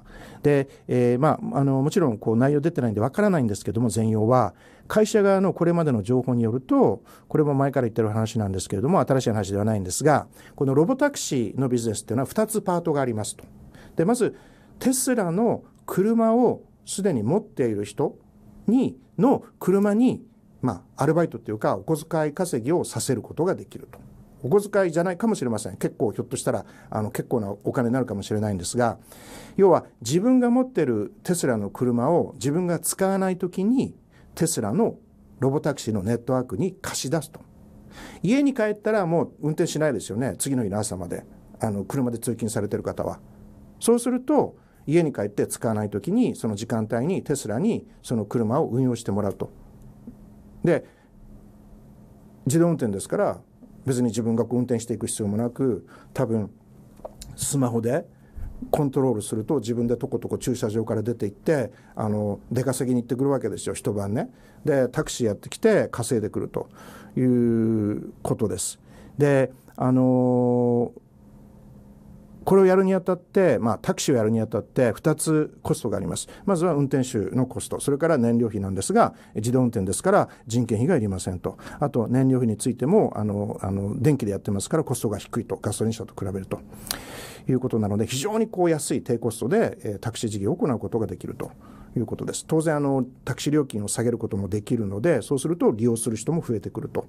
で、えー、まあ、あのもちろんこう内容出てないんでわからないんですけども全容は会社側のこれまでの情報によるとこれも前から言ってる話なんですけれども新しい話ではないんですがこのロボタクシーのビジネスっていうのは2つパートがありますと。でまずテスラの車をすでに持っている人にの車にまあ、アルバイトっていうかお小遣い稼ぎをさせることができると。お小遣いじゃないかもしれません結構ひょっとしたらあの結構なお金になるかもしれないんですが要は自分が持ってるテスラの車を自分が使わない時にテスラのロボタクシーのネットワークに貸し出すと家に帰ったらもう運転しないですよね次の日の朝まであの車で通勤されてる方はそうすると家に帰って使わない時にその時間帯にテスラにその車を運用してもらうとで自動運転ですから別に自分が運転していく必要もなく多分スマホでコントロールすると自分でとことこ駐車場から出て行ってあの出稼ぎに行ってくるわけですよ一晩ねでタクシーやってきて稼いでくるということですであのーこれをやるにあたって、まあ、タクシーをやるにあたって2つコストがありますまずは運転手のコストそれから燃料費なんですが自動運転ですから人件費がいりませんとあと燃料費についてもあのあの電気でやってますからコストが低いとガソリン車と比べるということなので非常にこう安い低コストで、えー、タクシー事業を行うことができるということです当然あのタクシー料金を下げることもできるのでそうすると利用する人も増えてくると。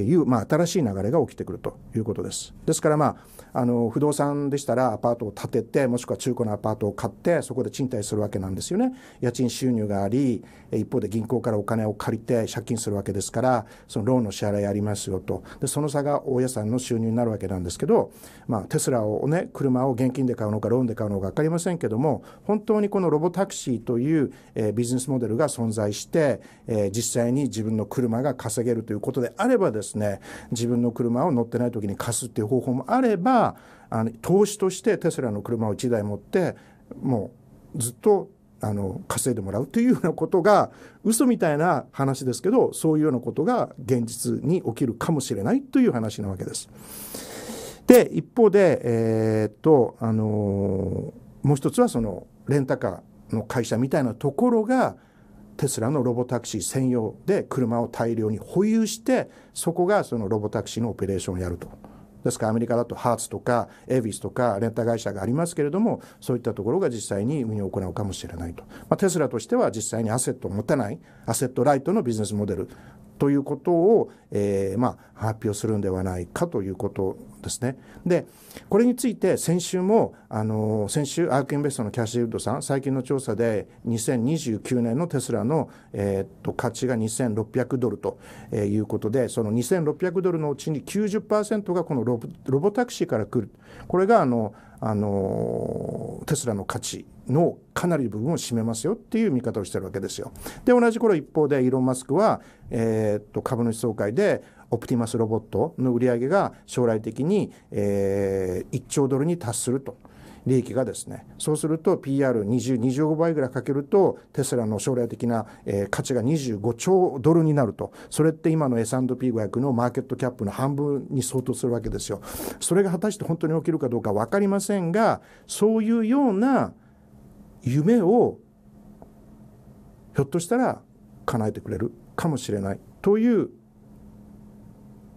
いう、まあ、新しい流れが起きてくるということです。ですから、まあ、あの不動産でしたらアパートを建ててもしくは中古のアパートを買ってそこで賃貸するわけなんですよね。家賃収入があり一方で銀行からお金を借りて借金するわけですからそのローンの支払いありますよとでその差が大家さんの収入になるわけなんですけど、まあ、テスラをね車を現金で買うのかローンで買うのか分かりませんけども本当にこのロボタクシーという、えー、ビジネスモデルが存在して、えー、実際に自分の車が稼げるということであればですねですね自分の車を乗ってない時に貸すっていう方法もあればあの投資としてテスラの車を1台持ってもうずっとあの稼いでもらうというようなことが嘘みたいな話ですけどそういうようなことが現実に起きるかもしれないという話なわけです。で一方で、えー、っとあのもう一つはそのレンタカーの会社みたいなところがテスラのロボタクシー専用で車を大量に保有してそこがそのロボタクシーのオペレーションをやると。ですからアメリカだとハーツとかエビスとかレンタ会社がありますけれどもそういったところが実際に運用を行うかもしれないと、まあ、テスラとしては実際にアセットを持たないアセットライトのビジネスモデルということを、えー、まあ、発表するんではないかということですね。で、これについて先週も、あの、先週、アークインベストのキャッシュウッドさん、最近の調査で2029年のテスラの、えー、っと、価値が2600ドルということで、その2600ドルのうちに90%がこのロボタクシーから来る。これが、あの、あの、テスラの価値のかなり部分を占めますよっていう見方をしてるわけですよ。で同じ頃一方でイーロン・マスクは、えー、っと株主総会でオプティマスロボットの売り上げが将来的に、えー、1兆ドルに達すると。利益がですねそうすると PR20 25倍ぐらいかけるとテスラの将来的な、えー、価値が25兆ドルになるとそれって今の S&P500 のマーケットキャップの半分に相当するわけですよそれが果たして本当に起きるかどうか分かりませんがそういうような夢をひょっとしたら叶えてくれるかもしれないという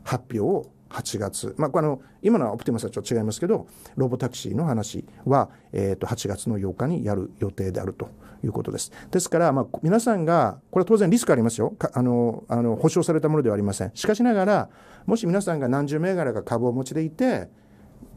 発表を8月、まあ、あの今のはオプティマスはちょっと違いますけどロボタクシーの話は、えー、と8月の8日にやる予定であるということですですから、まあ、皆さんがこれは当然リスクありますよあのあの保証されたものではありませんしかしながらもし皆さんが何十銘柄か株をお持ちでいて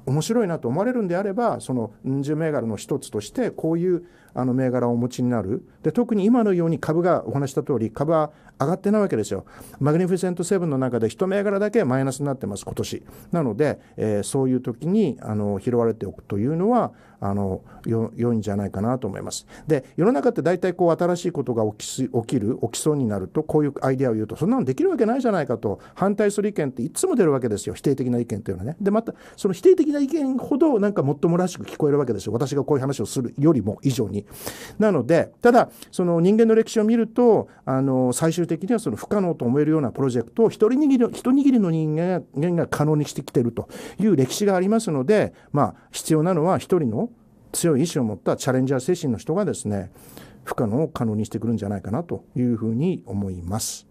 面白いなと思われるんであればその10銘柄の一つとしてこういうあの銘柄をお持ちになるで特に今のように株がお話した通り株は上がってないわけですよマグニフィセント7の中で一銘柄だけマイナスになってます今年なので、えー、そういう時にあの拾われておくというのはあのよ良いんじゃないかなと思います。で世の中って大体こう新しいことが起きす起きる起きそうになるとこういうアイデアを言うとそんなのできるわけないじゃないかと反対する意見っていつも出るわけですよ否定的な意見というのはね。でまたその否定的な意見ほどなんかもっともらしく聞こえるわけですよ私がこういう話をするよりも以上に。なのでただその人間の歴史を見るとあの最終的にはその不可能と思えるようなプロジェクトを一握り一握りの人間が可能にしてきてるという歴史がありますので、まあ、必要なのは一人の強い意志を持ったチャレンジャー精神の人がですね不可能を可能にしてくるんじゃないかなというふうに思います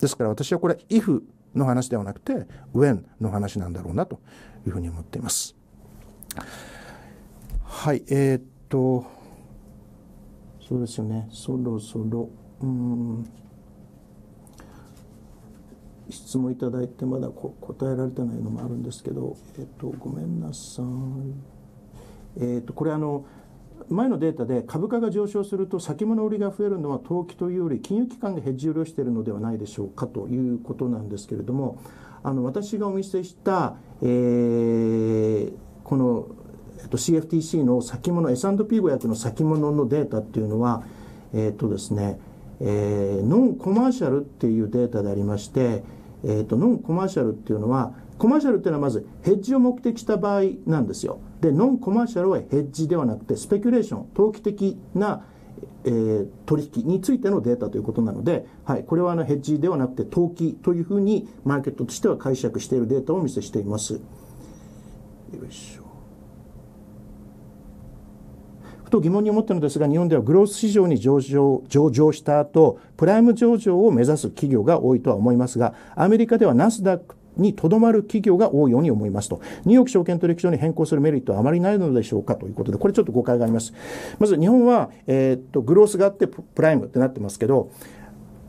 ですから私はこれ if の話ではなくて when の話なんだろうなというふうに思っていますはいえー、っとそうですよねそろそろうん質問いただいてまだ答えられてないのもあるんですけど、えっと、ごめんなさい。えー、とこれあの前のデータで株価が上昇すると先物売りが増えるのは投機というより金融機関がヘッジ売りをしているのではないでしょうかということなんですけれどもあの私がお見せした、えー、この、えっと、CFTC の先物 S&P500 の先物のデータっていうのはえっ、ー、とですね、えー、ノンコマーシャルっていうデータでありまして、えーとノンコマーシャルっていうのはコマーシャルっていうのはまずヘッジを目的した場合なんですよ。でノンコマーシャルはヘッジではなくてスペキュレーション投機的な、えー、取引についてのデータということなので、はい、これはあのヘッジではなくて投機というふうにマーケットとしては解釈しているデータをお見せしています。よいしょふと疑問に思ったのですが日本ではグロース市場に上場上場した後プライム上場を目指す企業が多いとは思いますがアメリカではナスダックにとどまる企業が多いように思いますと。ニューヨーク証券取引所に変更するメリットはあまりないのでしょうかということで、これちょっと誤解があります。まず日本は、えー、っと、グロースがあってプライムってなってますけど、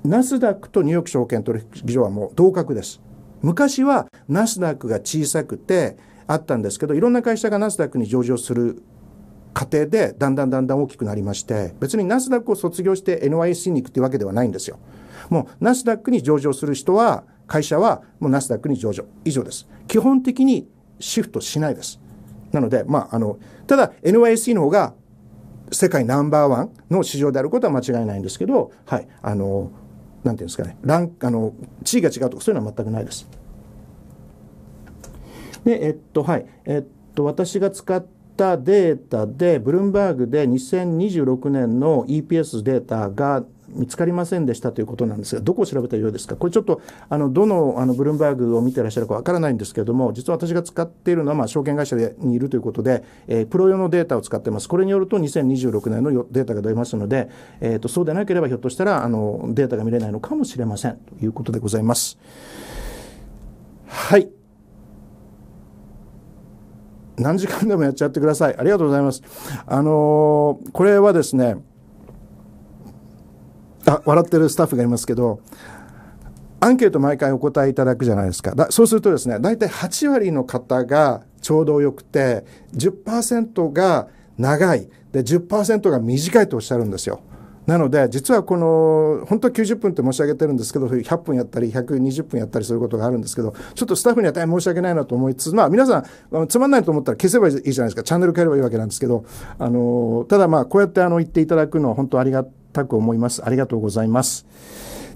ナスダックとニューヨーク証券取引所はもう同格です。昔はナスダックが小さくてあったんですけど、いろんな会社がナスダックに上場する過程でだんだんだんだん大きくなりまして、別にナスダックを卒業して NYC に行くってわけではないんですよ。もうナスダックに上場する人は会社はもうナスダックに上場以上です。基本的にシフトしないです。なので、まあ、あの、ただ NYSE の方が世界ナンバーワンの市場であることは間違いないんですけど、はい、あの、なんていうんですかね、ランあの地位が違うとかそういうのは全くないです。で、えっと、はい、えっと、私が使ったデータで、ブルームバーグで2026年の EPS データが見つかりませんでしたということなんですが、どこを調べたようですか、これちょっとあのどのあのブルームバーグを見てらっしゃるかわからないんですけれども、実は私が使っているのは、まあ、証券会社にいるということで、えー、プロ用のデータを使ってます、これによると2026年のデータが出ますので、えーと、そうでなければひょっとしたらあのデータが見れないのかもしれませんということでございます。はい何時間でもやっちゃってください。ありがとうございます。あのー、これはですね、あ笑ってるスタッフがいますけどアンケート毎回お答えいただくじゃないですかそうするとですね大体8割の方がちょうどよくて10%が長いで10%が短いとおっしゃるんですよ。なので実はこの本当は90分って申し上げてるんですけど100分やったり120分やったりすることがあるんですけどちょっとスタッフには大変申し訳ないなと思いつつまあ皆さんつまんないと思ったら消せばいいじゃないですかチャンネル変えればいいわけなんですけどあのただまあこうやってあの言っていただくのは本当ありがたく思います。ありがとうございます。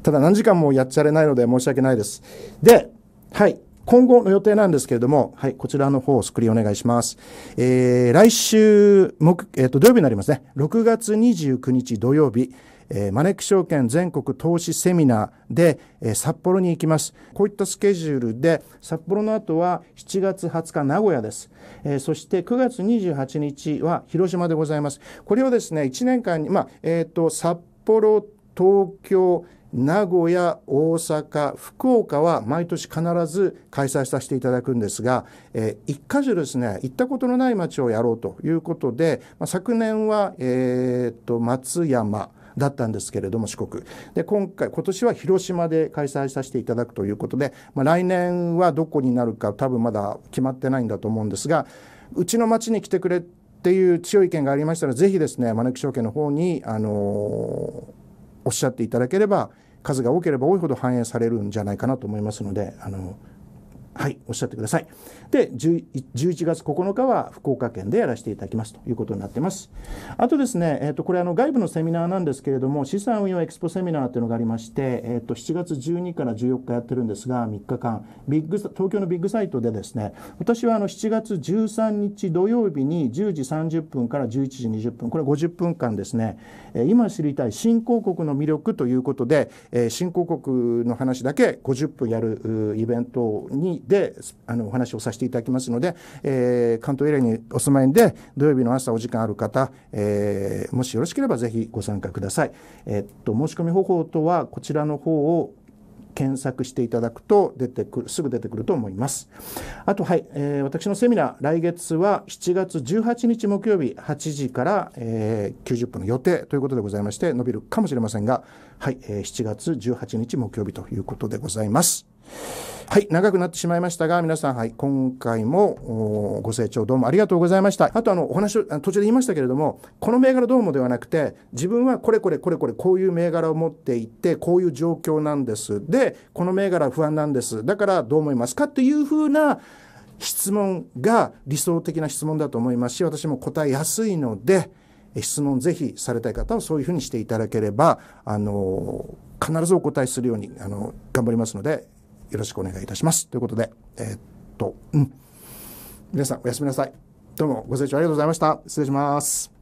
ただ何時間もやっちゃれないので申し訳ないです。で、はい。今後の予定なんですけれども、はい、こちらの方をスクリーンお願いします。えー、来週、木、えっ、ー、と、土曜日になりますね。6月29日土曜日、えー、マネック証券全国投資セミナーで、えー、札幌に行きます。こういったスケジュールで、札幌の後は7月20日名古屋です。えー、そして9月28日は広島でございます。これをですね、1年間に、まあ、えっ、と、札幌、東京、名古屋、大阪、福岡は毎年必ず開催させていただくんですが、えー、1箇所ですね、行ったことのない町をやろうということで、まあ、昨年は、えー、と松山、だったんですけれども四国で今回今年は広島で開催させていただくということで、まあ、来年はどこになるか多分まだ決まってないんだと思うんですがうちの町に来てくれっていう強い意見がありましたらぜひですね招き証券の方にあのー、おっしゃっていただければ数が多ければ多いほど反映されるんじゃないかなと思いますのであのはい、おっしゃってください。で、11月9日は福岡県でやらせていただきますということになっています。あとですね、えっ、と、これあの外部のセミナーなんですけれども、資産運用エクスポセミナーというのがありまして、えっ、と、7月12から14日やってるんですが、3日間、ビッグ、東京のビッグサイトでですね、私はあの7月13日土曜日に10時30分から11時20分、これ50分間ですね、え今知りたい新興国の魅力ということで、え新興国の話だけ50分やるイベントにであのお話をさせていただきますので、えー、関東エリアにお住まいで土曜日の朝お時間ある方、えー、もしよろしければぜひご参加ください。えー、っと申し込み方法とはこちらの方を検索していただくと出てくるすぐ出てくると思います。あとはい、えー、私のセミナー来月は7月18日木曜日8時から、えー、90分の予定ということでございまして伸びるかもしれませんが、はい、えー、7月18日木曜日ということでございます。はい、長くなってしまいましたが、皆さん、はい、今回もご清聴どうもありがとうございました。あと、あの、お話を途中で言いましたけれども、この銘柄どうもではなくて、自分はこれこれこれこれ、こういう銘柄を持っていて、こういう状況なんです。で、この銘柄不安なんです。だからどう思いますかっていうふうな、質問が理想的な質問だと思いますし、私も答えやすいので、質問ぜひされたい方はそういうふうにしていただければ、あの、必ずお答えするように、あの、頑張りますので、よろしくお願いいたします。ということで、えー、っと、うん。皆さんおやすみなさい。どうもご清聴ありがとうございました。失礼します。